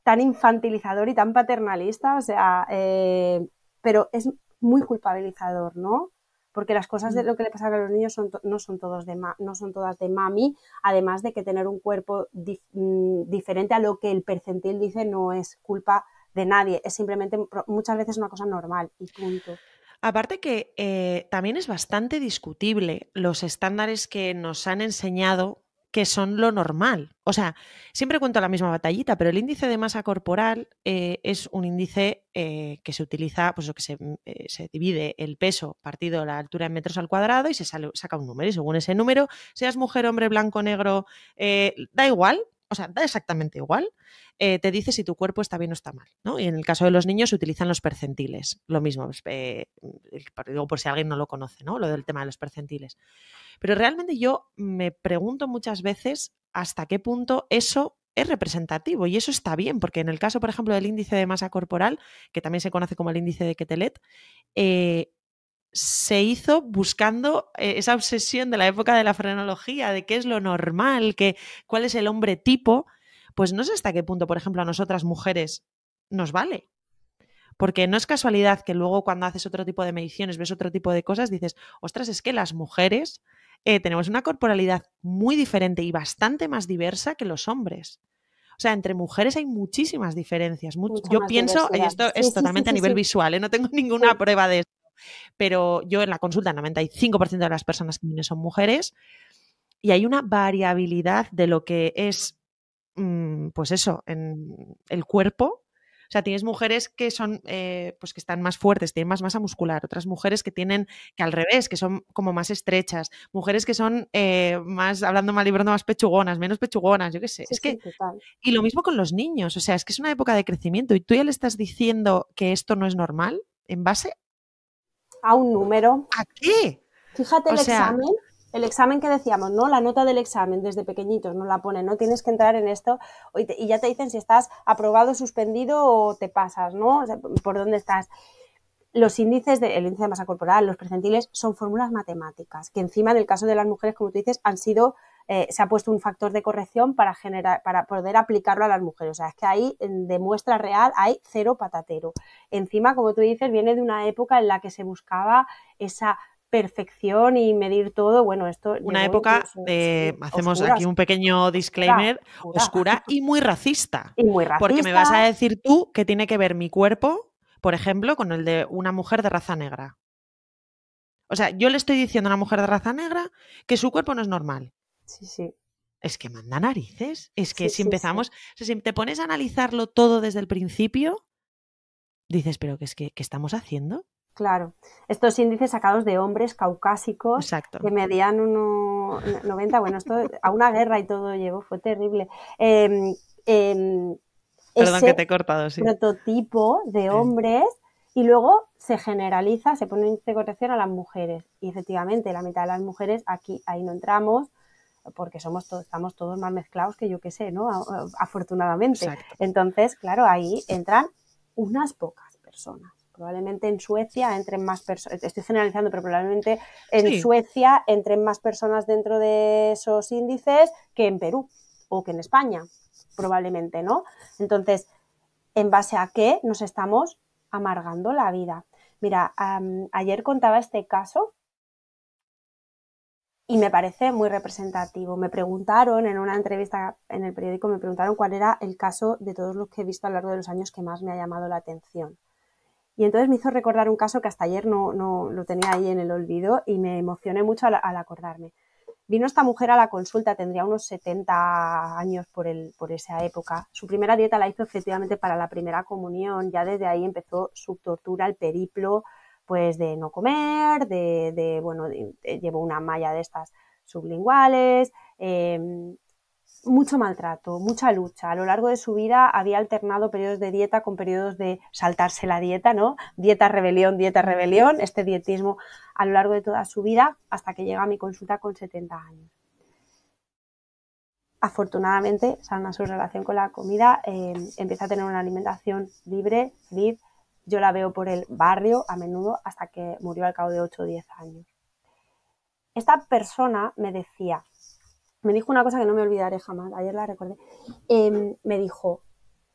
tan infantilizador y tan paternalista, o sea, eh, pero es muy culpabilizador, ¿no? porque las cosas de mm. lo que le pasa a los niños no, son todos no son todas de mami, además de que tener un cuerpo mm, diferente a lo que el percentil dice no es culpa de nadie, es simplemente muchas veces una cosa normal y punto. Aparte que eh, también es bastante discutible los estándares que nos han enseñado que son lo normal. O sea, siempre cuento la misma batallita, pero el índice de masa corporal eh, es un índice eh, que se utiliza, pues lo que eh, se, divide el peso partido la altura en metros al cuadrado y se sale, saca un número. Y según ese número, seas mujer, hombre, blanco, negro, da igual, o sea, da exactamente igual, eh, te dice si tu cuerpo está bien o está mal. ¿no? Y en el caso de los niños se utilizan los percentiles, lo mismo, pues, eh, por si alguien no lo conoce, ¿no? lo del tema de los percentiles. Pero realmente yo me pregunto muchas veces hasta qué punto eso es representativo y eso está bien, porque en el caso, por ejemplo, del índice de masa corporal, que también se conoce como el índice de Ketelet, eh, se hizo buscando eh, esa obsesión de la época de la frenología, de qué es lo normal, que, cuál es el hombre tipo, pues no sé hasta qué punto, por ejemplo, a nosotras mujeres nos vale. Porque no es casualidad que luego cuando haces otro tipo de mediciones, ves otro tipo de cosas, dices, ostras, es que las mujeres eh, tenemos una corporalidad muy diferente y bastante más diversa que los hombres. O sea, entre mujeres hay muchísimas diferencias. yo pienso, y esto es totalmente a nivel visual, ¿eh? no tengo ninguna prueba de esto pero yo en la consulta, el 95% de las personas que vienen son mujeres y hay una variabilidad de lo que es, mm, pues eso, en el cuerpo. O sea, tienes mujeres que son, eh, pues que están más fuertes, tienen más masa muscular, otras mujeres que tienen, que al revés, que son como más estrechas, mujeres que son eh, más, hablando mal y hablando más pechugonas, menos pechugonas, yo qué sé. es que, y lo mismo con los niños, o sea, es que es una época de crecimiento y tú ya le estás diciendo que esto no es normal en base a un número. aquí Fíjate el examen, el examen que decíamos, ¿no? La nota del examen desde pequeñitos no la ponen, no tienes que entrar en esto y, ya te dicen si estás aprobado, suspendido o te pasas, ¿no? O sea, por dónde estás. Los índices, del de, índice de masa corporal, los percentiles, son fórmulas matemáticas, que encima en el caso de las mujeres, como tú dices, han sido eh, se ha puesto un factor de corrección para, generar, para poder aplicarlo a las mujeres. O sea, es que ahí de muestra real hay cero patatero. Encima, como tú dices, viene de una época en la que se buscaba esa perfección y medir todo. Bueno, esto. Una época, hacemos aquí un pequeño disclaimer, oscura, y, muy racista, y muy racista. Porque me vas a decir tú que tiene que ver mi cuerpo, por ejemplo, con el de una mujer de raza negra. O sea, yo le estoy diciendo a una mujer de raza negra que su cuerpo no es normal. Sí, sí. Es que manda narices. Es que si empezamos, si te pones a analizarlo todo desde el principio, dices, pero ¿qué es que estamos haciendo? Claro, estos índices sacados de hombres caucásicos Exacto. que medían 1,90, bueno, esto a una guerra y todo llegó, fue terrible. Em, em, Perdón que te he cortado, sí. prototipo de hombres y luego se generaliza, se pone en índice a las mujeres. Y efectivamente, la mitad de las mujeres aquí, ahí no entramos, porque somos estamos todos más mezclados que yo que sé, ¿no? afortunadamente. Entonces, claro, ahí entran unas pocas personas. Probablemente en Suecia entren más personas, estoy generalizando, pero probablemente en Suecia entren más personas dentro de esos índices que en Perú o que en España, probablemente, ¿no? Entonces, ¿en base a qué nos estamos amargando la vida? Mira, ayer contaba este caso y me parece muy representativo. Me preguntaron en una entrevista en el periódico, me preguntaron cuál era el caso de todos los que he visto a lo largo de los años que más me ha llamado la atención. Y entonces me hizo recordar un caso que hasta ayer no, lo tenía ahí en el olvido y me emocioné mucho al, acordarme. Vino esta mujer a la consulta, tendría unos 70 años por, por esa época. Su primera dieta la hizo efectivamente para la primera comunión, ya desde ahí empezó su tortura, el periplo, pues de no comer, de, de bueno, eh, llevo una malla de estas sublinguales, em, mucho maltrato, mucha lucha. A lo largo de su vida había alternado periodos de dieta con periodos de saltarse la dieta, ¿no? Dieta, rebelión, dieta, rebelión, este dietismo a lo largo de toda su vida hasta que llega a mi consulta con 70 años. Afortunadamente, sana su relación con la comida, em, empieza a tener una alimentación libre, libre, yo la veo por el barrio a menudo hasta que murió al cabo de 8 o 10 años. Esta persona me decía, me dijo una cosa que no me olvidaré jamás, ayer la recordé, em, me dijo,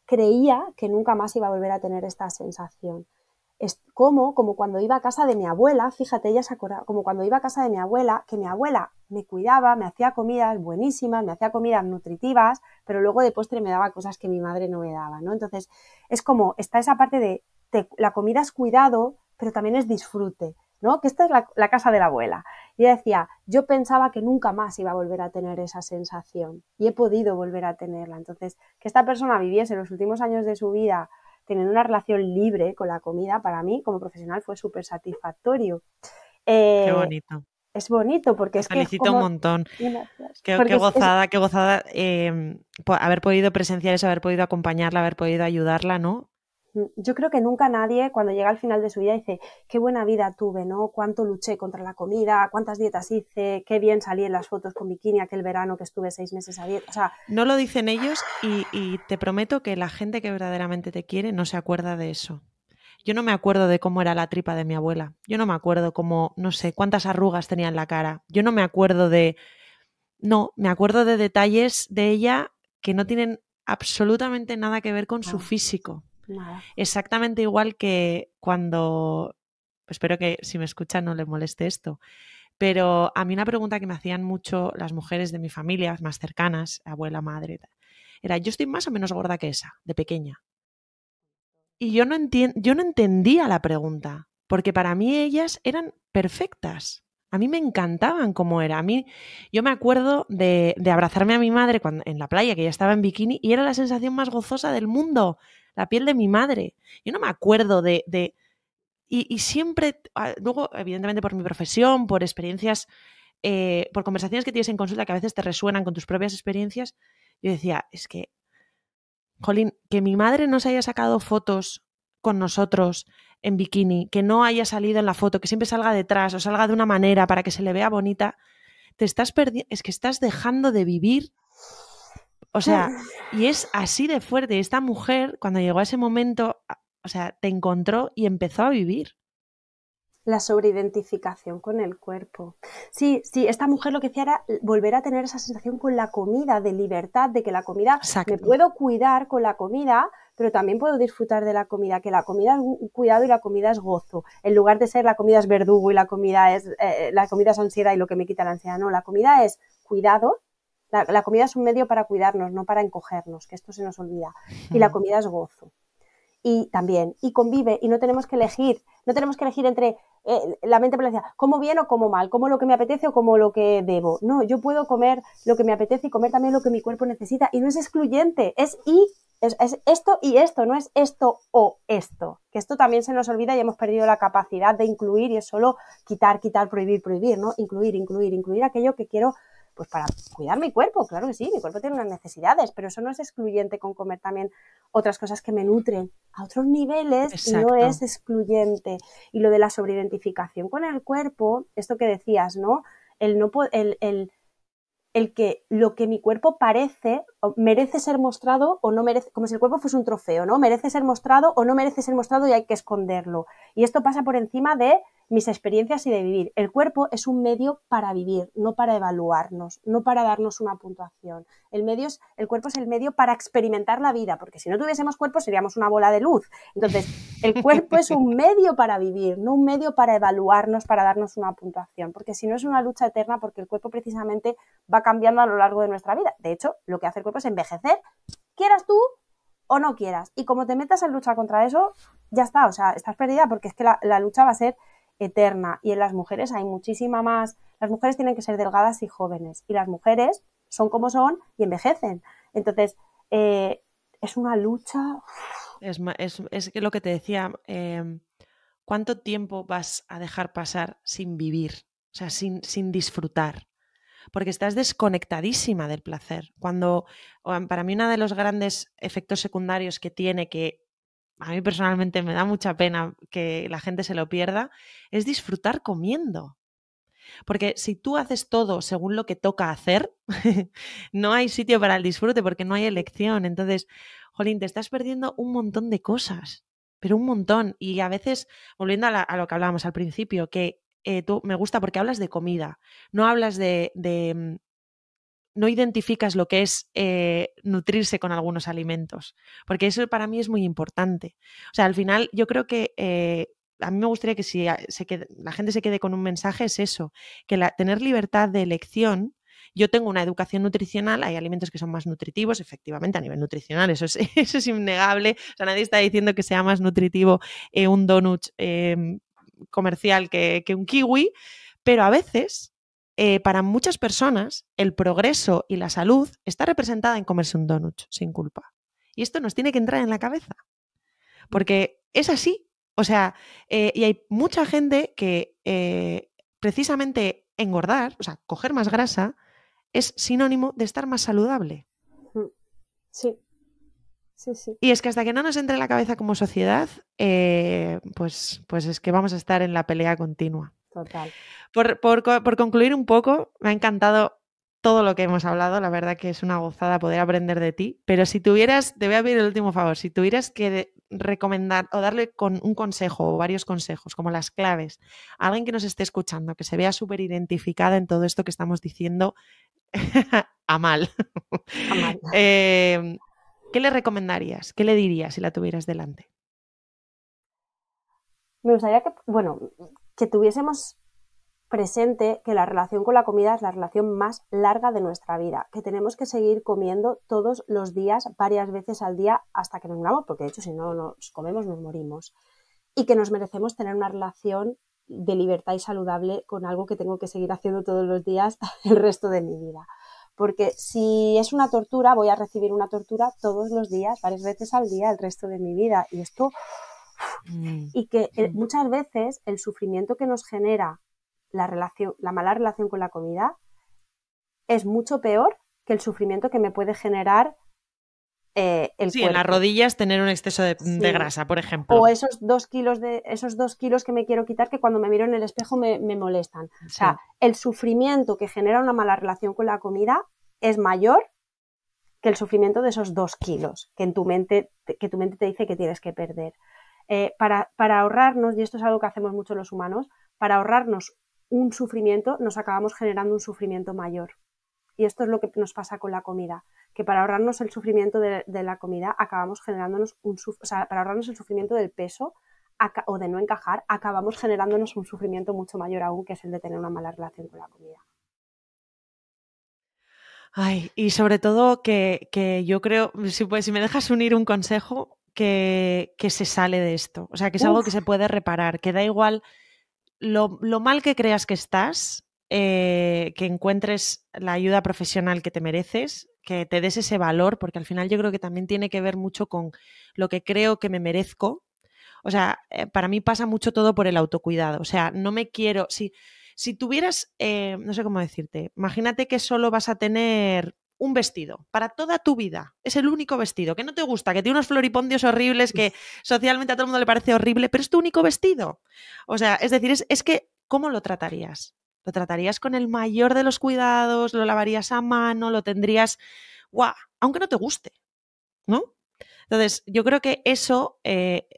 creía que nunca más iba a volver a tener esta sensación. Es como, como cuando iba a casa de mi abuela, fíjate, ella se acordaba, como cuando iba a casa de mi abuela, que mi abuela me cuidaba, me hacía comidas buenísimas, me hacía comidas nutritivas, pero luego de postre me daba cosas que mi madre no me daba, ¿no? Entonces, es como, está esa parte de la comida es cuidado, pero también es disfrute, ¿no? Que esta es la, casa de la abuela. Y decía, yo pensaba que nunca más iba a volver a tener esa sensación y he podido volver a tenerla. Entonces, que esta persona viviese los últimos años de su vida teniendo una relación libre con la comida, para mí como profesional fue súper satisfactorio. Eh, qué bonito. Es bonito porque es que. Felicito un montón. Qué, gozada, qué gozada eh, haber podido presenciar eso, haber podido acompañarla, haber podido ayudarla, ¿no? Yo creo que nunca nadie cuando llega al final de su vida dice, qué buena vida tuve, ¿no? Cuánto luché contra la comida, cuántas dietas hice, qué bien salí en las fotos con bikini aquel verano que estuve seis meses a O sea, no lo dicen ellos y, y te prometo que la gente que verdaderamente te quiere no se acuerda de eso. Yo no me acuerdo de cómo era la tripa de mi abuela. Yo no me acuerdo cómo, no sé, cuántas arrugas tenía en la cara. Yo no me acuerdo de... No, me acuerdo de detalles de ella que no tienen absolutamente nada que ver con su físico. Exactamente igual que cuando, espero que si me escuchan no le moleste esto, pero a mí una pregunta que me hacían mucho las mujeres de mi familia más cercanas, abuela, madre, era, yo estoy más o menos gorda que esa, de pequeña. Y yo no, yo no entendía la pregunta, porque para mí ellas eran perfectas. A mí me encantaban como era. A mí, yo me acuerdo de, de abrazarme a mi madre cuando, en la playa, que ya estaba en bikini, y era la sensación más gozosa del mundo la piel de mi madre. Yo no me acuerdo de... y, siempre, ah, luego, evidentemente por mi profesión, por experiencias, eh, por conversaciones que tienes en consulta que a veces te resuenan con tus propias experiencias, yo decía, es que, Jolín, que mi madre no se haya sacado fotos con nosotros en bikini, que no haya salido en la foto, que siempre salga detrás o salga de una manera para que se le vea bonita, te estás perdiendo, es que estás dejando de vivir o sea, y es así de fuerte. Esta mujer, cuando llegó a ese momento, o sea, te encontró y empezó a vivir. La sobreidentificación con el cuerpo. Sí, sí, esta mujer lo que hacía era volver a tener esa sensación con la comida, de libertad, de que la comida, me puedo cuidar con la comida, pero también puedo disfrutar de la comida, que la comida es cuidado y la comida es gozo. En lugar de ser la comida es verdugo y la comida es, eh, eh, la comida es ansiedad y lo que me quita la ansiedad, no, la comida es cuidado la, comida es un medio para cuidarnos, no para encogernos, que esto se nos olvida. Y la comida es gozo. Y también, y convive, y no tenemos que elegir, no tenemos que elegir entre eh, la mente como bien o como mal, como lo que me apetece o como lo que debo. No, yo puedo comer lo que me apetece y comer también lo que mi cuerpo necesita. Y no es excluyente, es y es, esto y esto, no es esto o esto. Que esto también se nos olvida y hemos perdido la capacidad de incluir y es solo quitar, quitar, prohibir, prohibir, ¿no? Incluir, incluir, incluir aquello que quiero pues para cuidar mi cuerpo, claro que sí, mi cuerpo tiene unas necesidades, pero eso no es excluyente con comer también otras cosas que me nutren a otros niveles no es excluyente. Y lo de la sobreidentificación con el cuerpo, esto que decías, ¿no? El no el, el, el que lo que mi cuerpo parece merece ser mostrado o no merece, como si el cuerpo fuese un trofeo, ¿no? Merece ser mostrado o no merece ser mostrado y hay que esconderlo. Y esto pasa por encima de mis experiencias y de vivir. El cuerpo es un medio para vivir, no para evaluarnos, no para darnos una puntuación. El, medio es, el cuerpo es el medio para experimentar la vida, porque si no tuviésemos cuerpo seríamos una bola de luz. Entonces, el cuerpo es un medio para vivir, no un medio para evaluarnos, para darnos una puntuación, porque si no es una lucha eterna, porque el cuerpo precisamente va cambiando a lo largo de nuestra vida. De hecho, lo que hace el pues envejecer, quieras tú o no quieras. Y como te metas en lucha contra eso, ya está, o sea, estás perdida porque es que la, lucha va a ser eterna. Y en las mujeres hay muchísima más. Las mujeres tienen que ser delgadas y jóvenes. Y las mujeres son como son y envejecen. Entonces, eh, es una lucha. Es, es, es, lo que te decía. Em, ¿Cuánto tiempo vas a dejar pasar sin vivir? O sea, sin disfrutar porque estás desconectadísima del placer. Cuando, em, para mí, uno de los grandes efectos secundarios que tiene, que a mí personalmente me da mucha pena que la gente se lo pierda, es disfrutar comiendo. Porque si tú haces todo según lo que toca hacer, no hay sitio para el disfrute porque no hay elección. Entonces, jolín, te estás perdiendo un montón de cosas, pero un montón. Y a veces, volviendo a lo que hablábamos al principio, que eh, me gusta porque hablas de comida, no hablas de, mm, no identificas lo que es eh, nutrirse con algunos alimentos, porque eso para mí es muy importante. O sea, al final yo creo que eh, a mí me gustaría que si ah, la gente se quede con un mensaje es eso, que tener libertad de elección. Yo tengo una educación nutricional, hay alimentos que son más nutritivos, efectivamente, a nivel nutricional, eso es, innegable. O sea, nadie está diciendo que sea más nutritivo un donut em, comercial que, un kiwi, pero a veces, eh, para muchas personas, el progreso y la salud está representada en comerse un donut sin culpa. Y esto nos tiene que entrar en la cabeza, mm. porque es así. O sea, eh, y hay mucha gente que eh, precisamente engordar, o sea, coger más grasa, es sinónimo de estar más saludable. Mm. Sí. Y es que hasta que no nos entre en la cabeza como sociedad, eh, pues, pues es que vamos a estar en la pelea continua. Total. Por, concluir un poco, me ha encantado todo lo que hemos hablado, la verdad que es una gozada poder aprender de ti, pero si tuvieras, te voy a pedir el último favor, si tuvieras que recomendar o darle con un consejo o varios consejos, como las claves, a alguien que nos esté escuchando, que se vea súper identificada en todo esto que estamos diciendo a mal. A mal. Em, ¿Qué le recomendarías? ¿Qué le dirías si la tuvieras delante? Me gustaría que, bueno, que tuviésemos presente que la relación con la comida es la relación más larga de nuestra vida, que tenemos que seguir comiendo todos los días, varias veces al día, hasta que nos unamos, porque de hecho si no nos comemos nos morimos, y que nos merecemos tener una relación de libertad y saludable con algo que tengo que seguir haciendo todos los días el resto de mi vida porque si es una tortura, voy a recibir una tortura todos los días, varias veces al día, el resto de mi vida. Y esto, mm. y que eh, mm. muchas veces el sufrimiento que nos genera la, la mala relación con la comida es mucho peor que el sufrimiento que me puede generar eh, sí, en las rodillas tener un exceso de, grasa, por ejemplo. O esos dos kilos de esos dos kilos que me quiero quitar que cuando me miro en el espejo me, molestan. O sea, el sufrimiento que genera una mala relación con la comida es mayor que el sufrimiento de esos dos kilos que en tu mente que tu mente te dice que tienes que perder. Eh, para, para ahorrarnos, y esto es algo que hacemos mucho los humanos, para ahorrarnos un sufrimiento, nos acabamos generando un sufrimiento mayor. Y esto es lo que nos pasa con la comida, que para ahorrarnos el sufrimiento de, la comida acabamos generándonos un o sea, para ahorrarnos el sufrimiento del peso o de no encajar, acabamos generándonos un sufrimiento mucho mayor aún que es el de tener una mala relación con la comida. Ay, y sobre todo que, yo creo, pues, si, me dejas unir un consejo, que, que, se sale de esto. O sea, que es algo que se puede reparar, que da igual lo, mal que creas que estás, eh, que encuentres la ayuda profesional que te mereces, que te des ese valor, porque al final yo creo que también tiene que ver mucho con lo que creo que me merezco. O sea, eh, para mí pasa mucho todo por el autocuidado. O sea, no me quiero. Si, si tuvieras, eh, no sé cómo decirte, imagínate que solo vas a tener un vestido para toda tu vida. Es el único vestido que no te gusta, que tiene unos floripondios horribles, que socialmente a todo el mundo le parece horrible, pero es tu único vestido. O sea, es decir, es que, ¿cómo lo tratarías? lo tratarías con el mayor de los cuidados, lo lavarías a mano, lo tendrías, guau, aunque no te guste, ¿no? Entonces, yo creo que eso eh,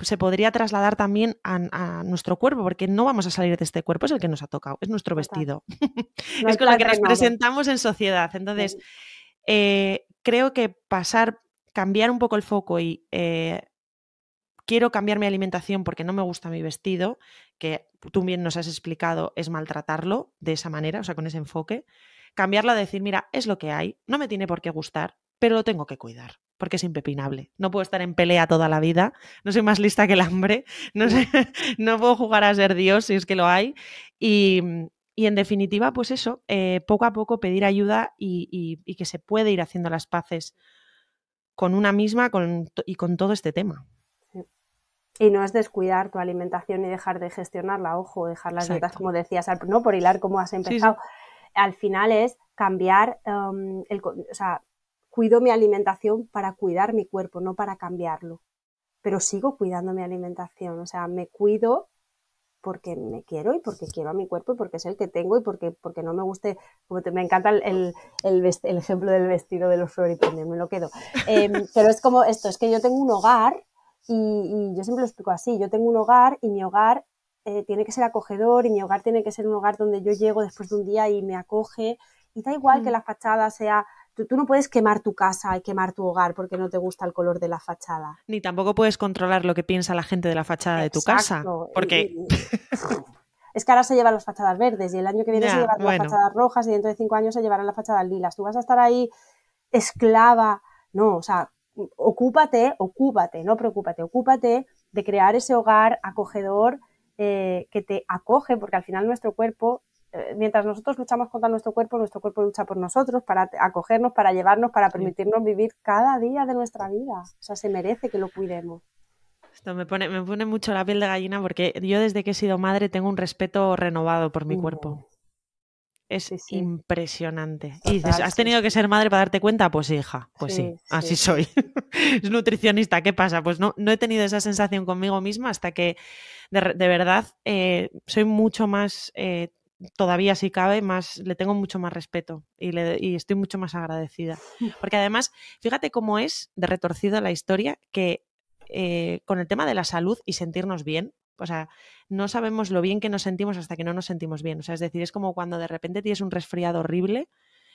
se podría trasladar también a, nuestro cuerpo, porque no vamos a salir de este cuerpo, es el que nos ha tocado, es nuestro vestido, es con el que nos presentamos en sociedad. Entonces, eh, creo que pasar, cambiar un poco el foco y eh, quiero cambiar mi alimentación porque no me gusta mi vestido, que tú bien nos has explicado, es maltratarlo de esa manera, o sea, con ese enfoque. Cambiarlo a decir, mira, es lo que hay, no me tiene por qué gustar, pero lo tengo que cuidar, porque es impepinable. No puedo estar en pelea toda la vida, no soy más lista que el hambre, no, puedo jugar a ser Dios si es que lo hay. Y, mm, en definitiva, pues eso, eh, poco a poco pedir ayuda y, que se puede ir haciendo las paces con una misma y con todo este tema. Y no es descuidar tu alimentación y dejar de gestionarla, ojo, dejar las como decías, no por hilar como has empezado. Al final es cambiar, em, o sea, cuido mi alimentación para cuidar mi cuerpo, no para cambiarlo. Pero sigo cuidando mi alimentación, o sea, me cuido porque me quiero y porque quiero a mi cuerpo y porque es el que tengo y porque, porque no me guste, como me encanta el, ejemplo del vestido de los floripondios, me lo quedo. Em, pero es como esto, es que yo tengo un hogar y, yo siempre lo explico así, yo tengo un hogar y mi hogar eh, tiene que ser acogedor y mi hogar tiene que ser un hogar donde yo llego después de un día y me acoge. Y da igual que mm. la fachada sea Tú, no puedes quemar tu casa y quemar tu hogar porque no te gusta el color de la fachada. Ni tampoco puedes controlar lo que piensa la gente de la fachada de tu casa. Porque. es que ahora se llevan las fachadas verdes y el año que viene se llevan las fachadas rojas y dentro de cinco años se llevarán las fachadas lilas. Tú vas a estar ahí esclava. No, o sea, ocúpate, ocúpate, no preocúpate, ocúpate de crear ese hogar acogedor eh, que te acoge, porque al final nuestro cuerpo, eh, mientras nosotros luchamos contra nuestro cuerpo, nuestro cuerpo lucha por nosotros para acogernos, para llevarnos, para permitirnos vivir cada día de nuestra vida. O sea, se merece que lo cuidemos. Esto me pone, me pone mucho la piel de gallina porque yo desde que he sido madre tengo un respeto renovado por mi cuerpo. Es impresionante. y ¿has tenido que ser madre para darte cuenta? Pues hija, pues sí, así soy. es nutricionista, ¿qué pasa? Pues no, no he tenido esa sensación conmigo misma hasta que de, verdad eh, soy mucho más, eh, todavía si cabe, más, le tengo mucho más respeto y, le, y estoy mucho más agradecida. Porque además, fíjate cómo es de retorcida la historia que eh, con el tema de la salud y sentirnos bien, o sea, no sabemos lo bien que nos sentimos hasta que no nos sentimos bien. O sea, es decir, es como cuando de repente tienes un resfriado horrible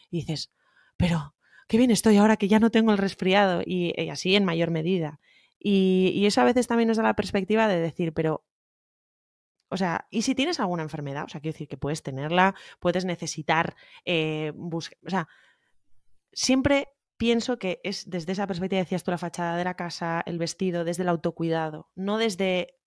y dices, pero qué bien estoy ahora que ya no tengo el resfriado y, así en mayor medida. Y, eso a veces también nos da la perspectiva de decir, pero, o sea, ¿y si tienes alguna enfermedad? O sea, quiero decir que puedes tenerla, puedes necesitar eh, o sea, siempre pienso que es desde esa perspectiva, decías tú, la fachada de la casa, el vestido, desde el autocuidado, no desde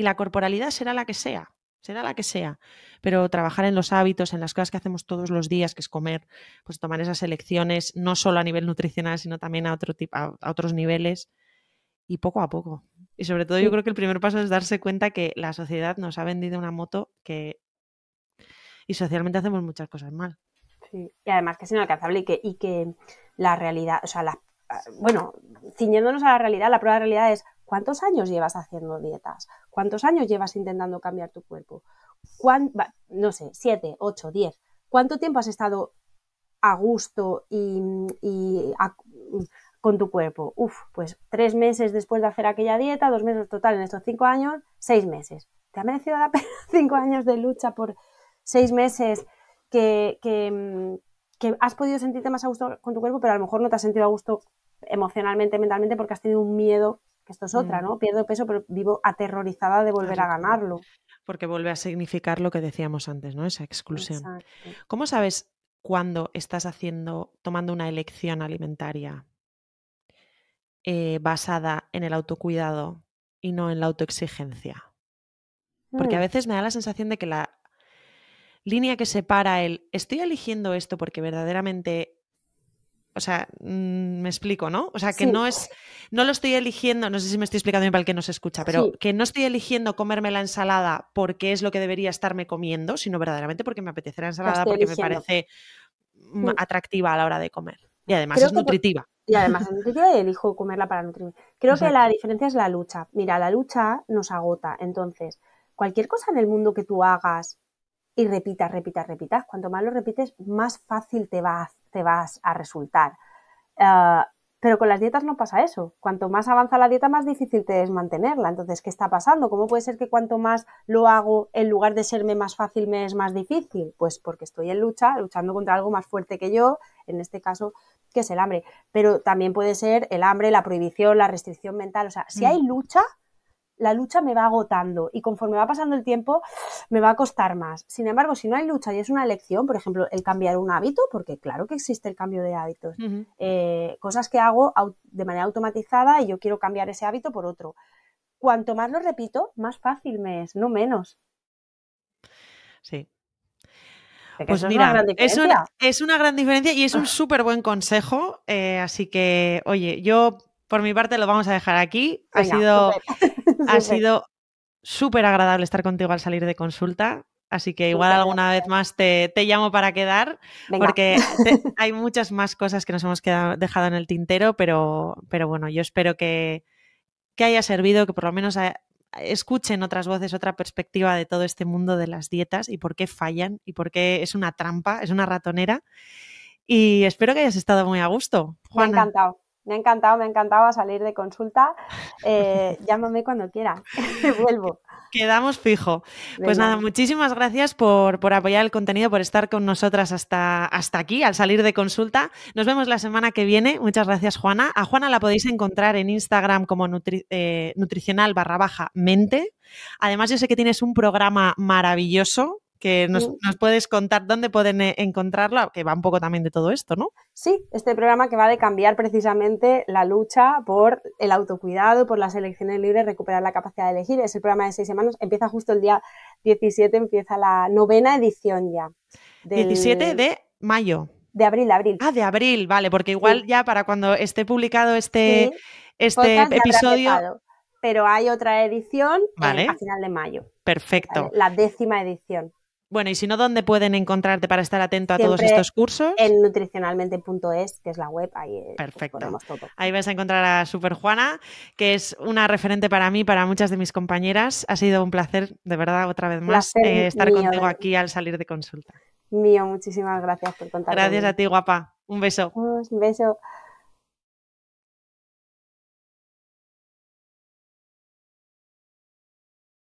y la corporalidad será la que sea, será la que sea. Pero trabajar en los hábitos, en las cosas que hacemos todos los días, que es comer, pues tomar esas elecciones, no solo a nivel nutricional, sino también a, otro tipo, a, otros niveles, y poco a poco. Y sobre todo yo creo que el primer paso es darse cuenta que la sociedad nos ha vendido una moto que... Y socialmente hacemos muchas cosas mal. Sí. Y además que es inalcanzable y que, y que la realidad, o sea, la, ah, bueno, ciñéndonos a la realidad, la prueba de realidad es ¿Cuántos años llevas haciendo dietas? ¿Cuántos años llevas intentando cambiar tu cuerpo? no sé, siete, ocho, diez. ¿Cuánto tiempo has estado a gusto y, con tu cuerpo? Uf, pues tres meses después de hacer aquella dieta, dos meses total en estos cinco años, seis meses. ¿Te ha merecido la pena cinco años de lucha por seis meses que, que has podido sentirte más a gusto con tu cuerpo, pero a lo mejor no te has sentido a gusto emocionalmente, mentalmente, porque has tenido un miedo esto es otra, mm. ¿no? Pierdo peso, pero vivo aterrorizada de volver a ganarlo. Porque vuelve a significar lo que decíamos antes, ¿no? Esa exclusión. ¿Cómo sabes cuándo estás haciendo, tomando una elección alimentaria eh, basada en el autocuidado y no en la autoexigencia? Porque a hmm. veces me da la sensación de que la línea que separa el estoy eligiendo esto porque verdaderamente o sea, mm, me explico, ¿no? O sea, que no es, no lo estoy eligiendo, no sé si me estoy explicando bien para el que no se escucha, pero que no estoy eligiendo comerme la ensalada porque es lo que debería estarme comiendo, sino verdaderamente porque me apetece la ensalada, porque me parece atractiva a la hora de comer. Y además es nutritiva. Y además es nutritiva y elijo comerla para nutrirme. Creo que la diferencia es la lucha. Mira, la lucha nos agota. Entonces, cualquier cosa en el mundo que tú hagas y repitas, repitas, repitas, cuanto más lo repites, más fácil te va a hacer te vas a resultar. Eh, pero con las dietas no pasa eso. Cuanto más avanza la dieta, más difícil te es mantenerla. Entonces, ¿qué está pasando? ¿Cómo puede ser que cuanto más lo hago, en lugar de serme más fácil, me es más difícil? Pues porque estoy en lucha, luchando contra algo más fuerte que yo, en este caso, que es el hambre. Pero también puede ser el hambre, la prohibición, la restricción mental. O sea, si mm. hay lucha, la lucha me va agotando y conforme va pasando el tiempo me va a costar más. Sin embargo, si no hay lucha y es una elección, por ejemplo, el cambiar un hábito, porque claro que existe el cambio de hábitos, eh, cosas que hago de manera automatizada y yo quiero cambiar ese hábito por otro. Cuanto más lo repito, más fácil me es, no menos. Sí, pues mira, es una, gran diferencia y es un ah. súper buen consejo. Eh, así que, oye, yo por mi parte lo vamos a dejar aquí. ha sido, Ha sido súper agradable estar contigo al salir de consulta. Así que igual alguna vez más te, llamo para quedar, porque hay muchas más cosas que nos hemos quedado, dejado en el tintero, pero, pero bueno, yo espero que, haya servido, que por lo menos escuchen otras voces, otra perspectiva de todo este mundo de las dietas y por qué fallan y por qué es una trampa, es una ratonera. Y espero que hayas estado muy a gusto. Me ha encantado. Me ha encantado, me ha encantado salir de consulta. Eh, llámame cuando quiera. Vuelvo. Quedamos fijo. Pues nada, muchísimas gracias por, apoyar el contenido, por estar con nosotras hasta, hasta aquí, al salir de consulta. Nos vemos la semana que viene. Muchas gracias, Juana. A Juana la podéis encontrar en Instagram como eh, nutricional barra baja mente. Además, yo sé que tienes un programa maravilloso que mm. nos, puedes contar dónde pueden eh, encontrarlo, que va un poco también de todo esto, ¿no? Sí, este programa que va de cambiar precisamente la lucha por el autocuidado, por las elecciones libres, recuperar la capacidad de elegir. Es el programa de seis semanas, empieza justo el día 17, empieza la novena edición ya. 17 de mayo. De abril, abril. Ah, de abril, vale, porque igual ya para cuando esté publicado este, este episodio... pero hay otra edición eh, a final de mayo. Perfecto. La décima edición. Bueno, y si no, ¿dónde pueden encontrarte para estar atento a todos estos cursos? En nutricionalmente.es, que es la web, ahí eh, Perfecto. Ponemos todo. Ahí vas a encontrar a Super Juana, que es una referente para mí, para muchas de mis compañeras. Ha sido un placer, de verdad, otra vez más, eh, estar contigo aquí al salir de consulta. Mío, muchísimas gracias por contar. Gracias a ti, guapa. Un beso. Un beso.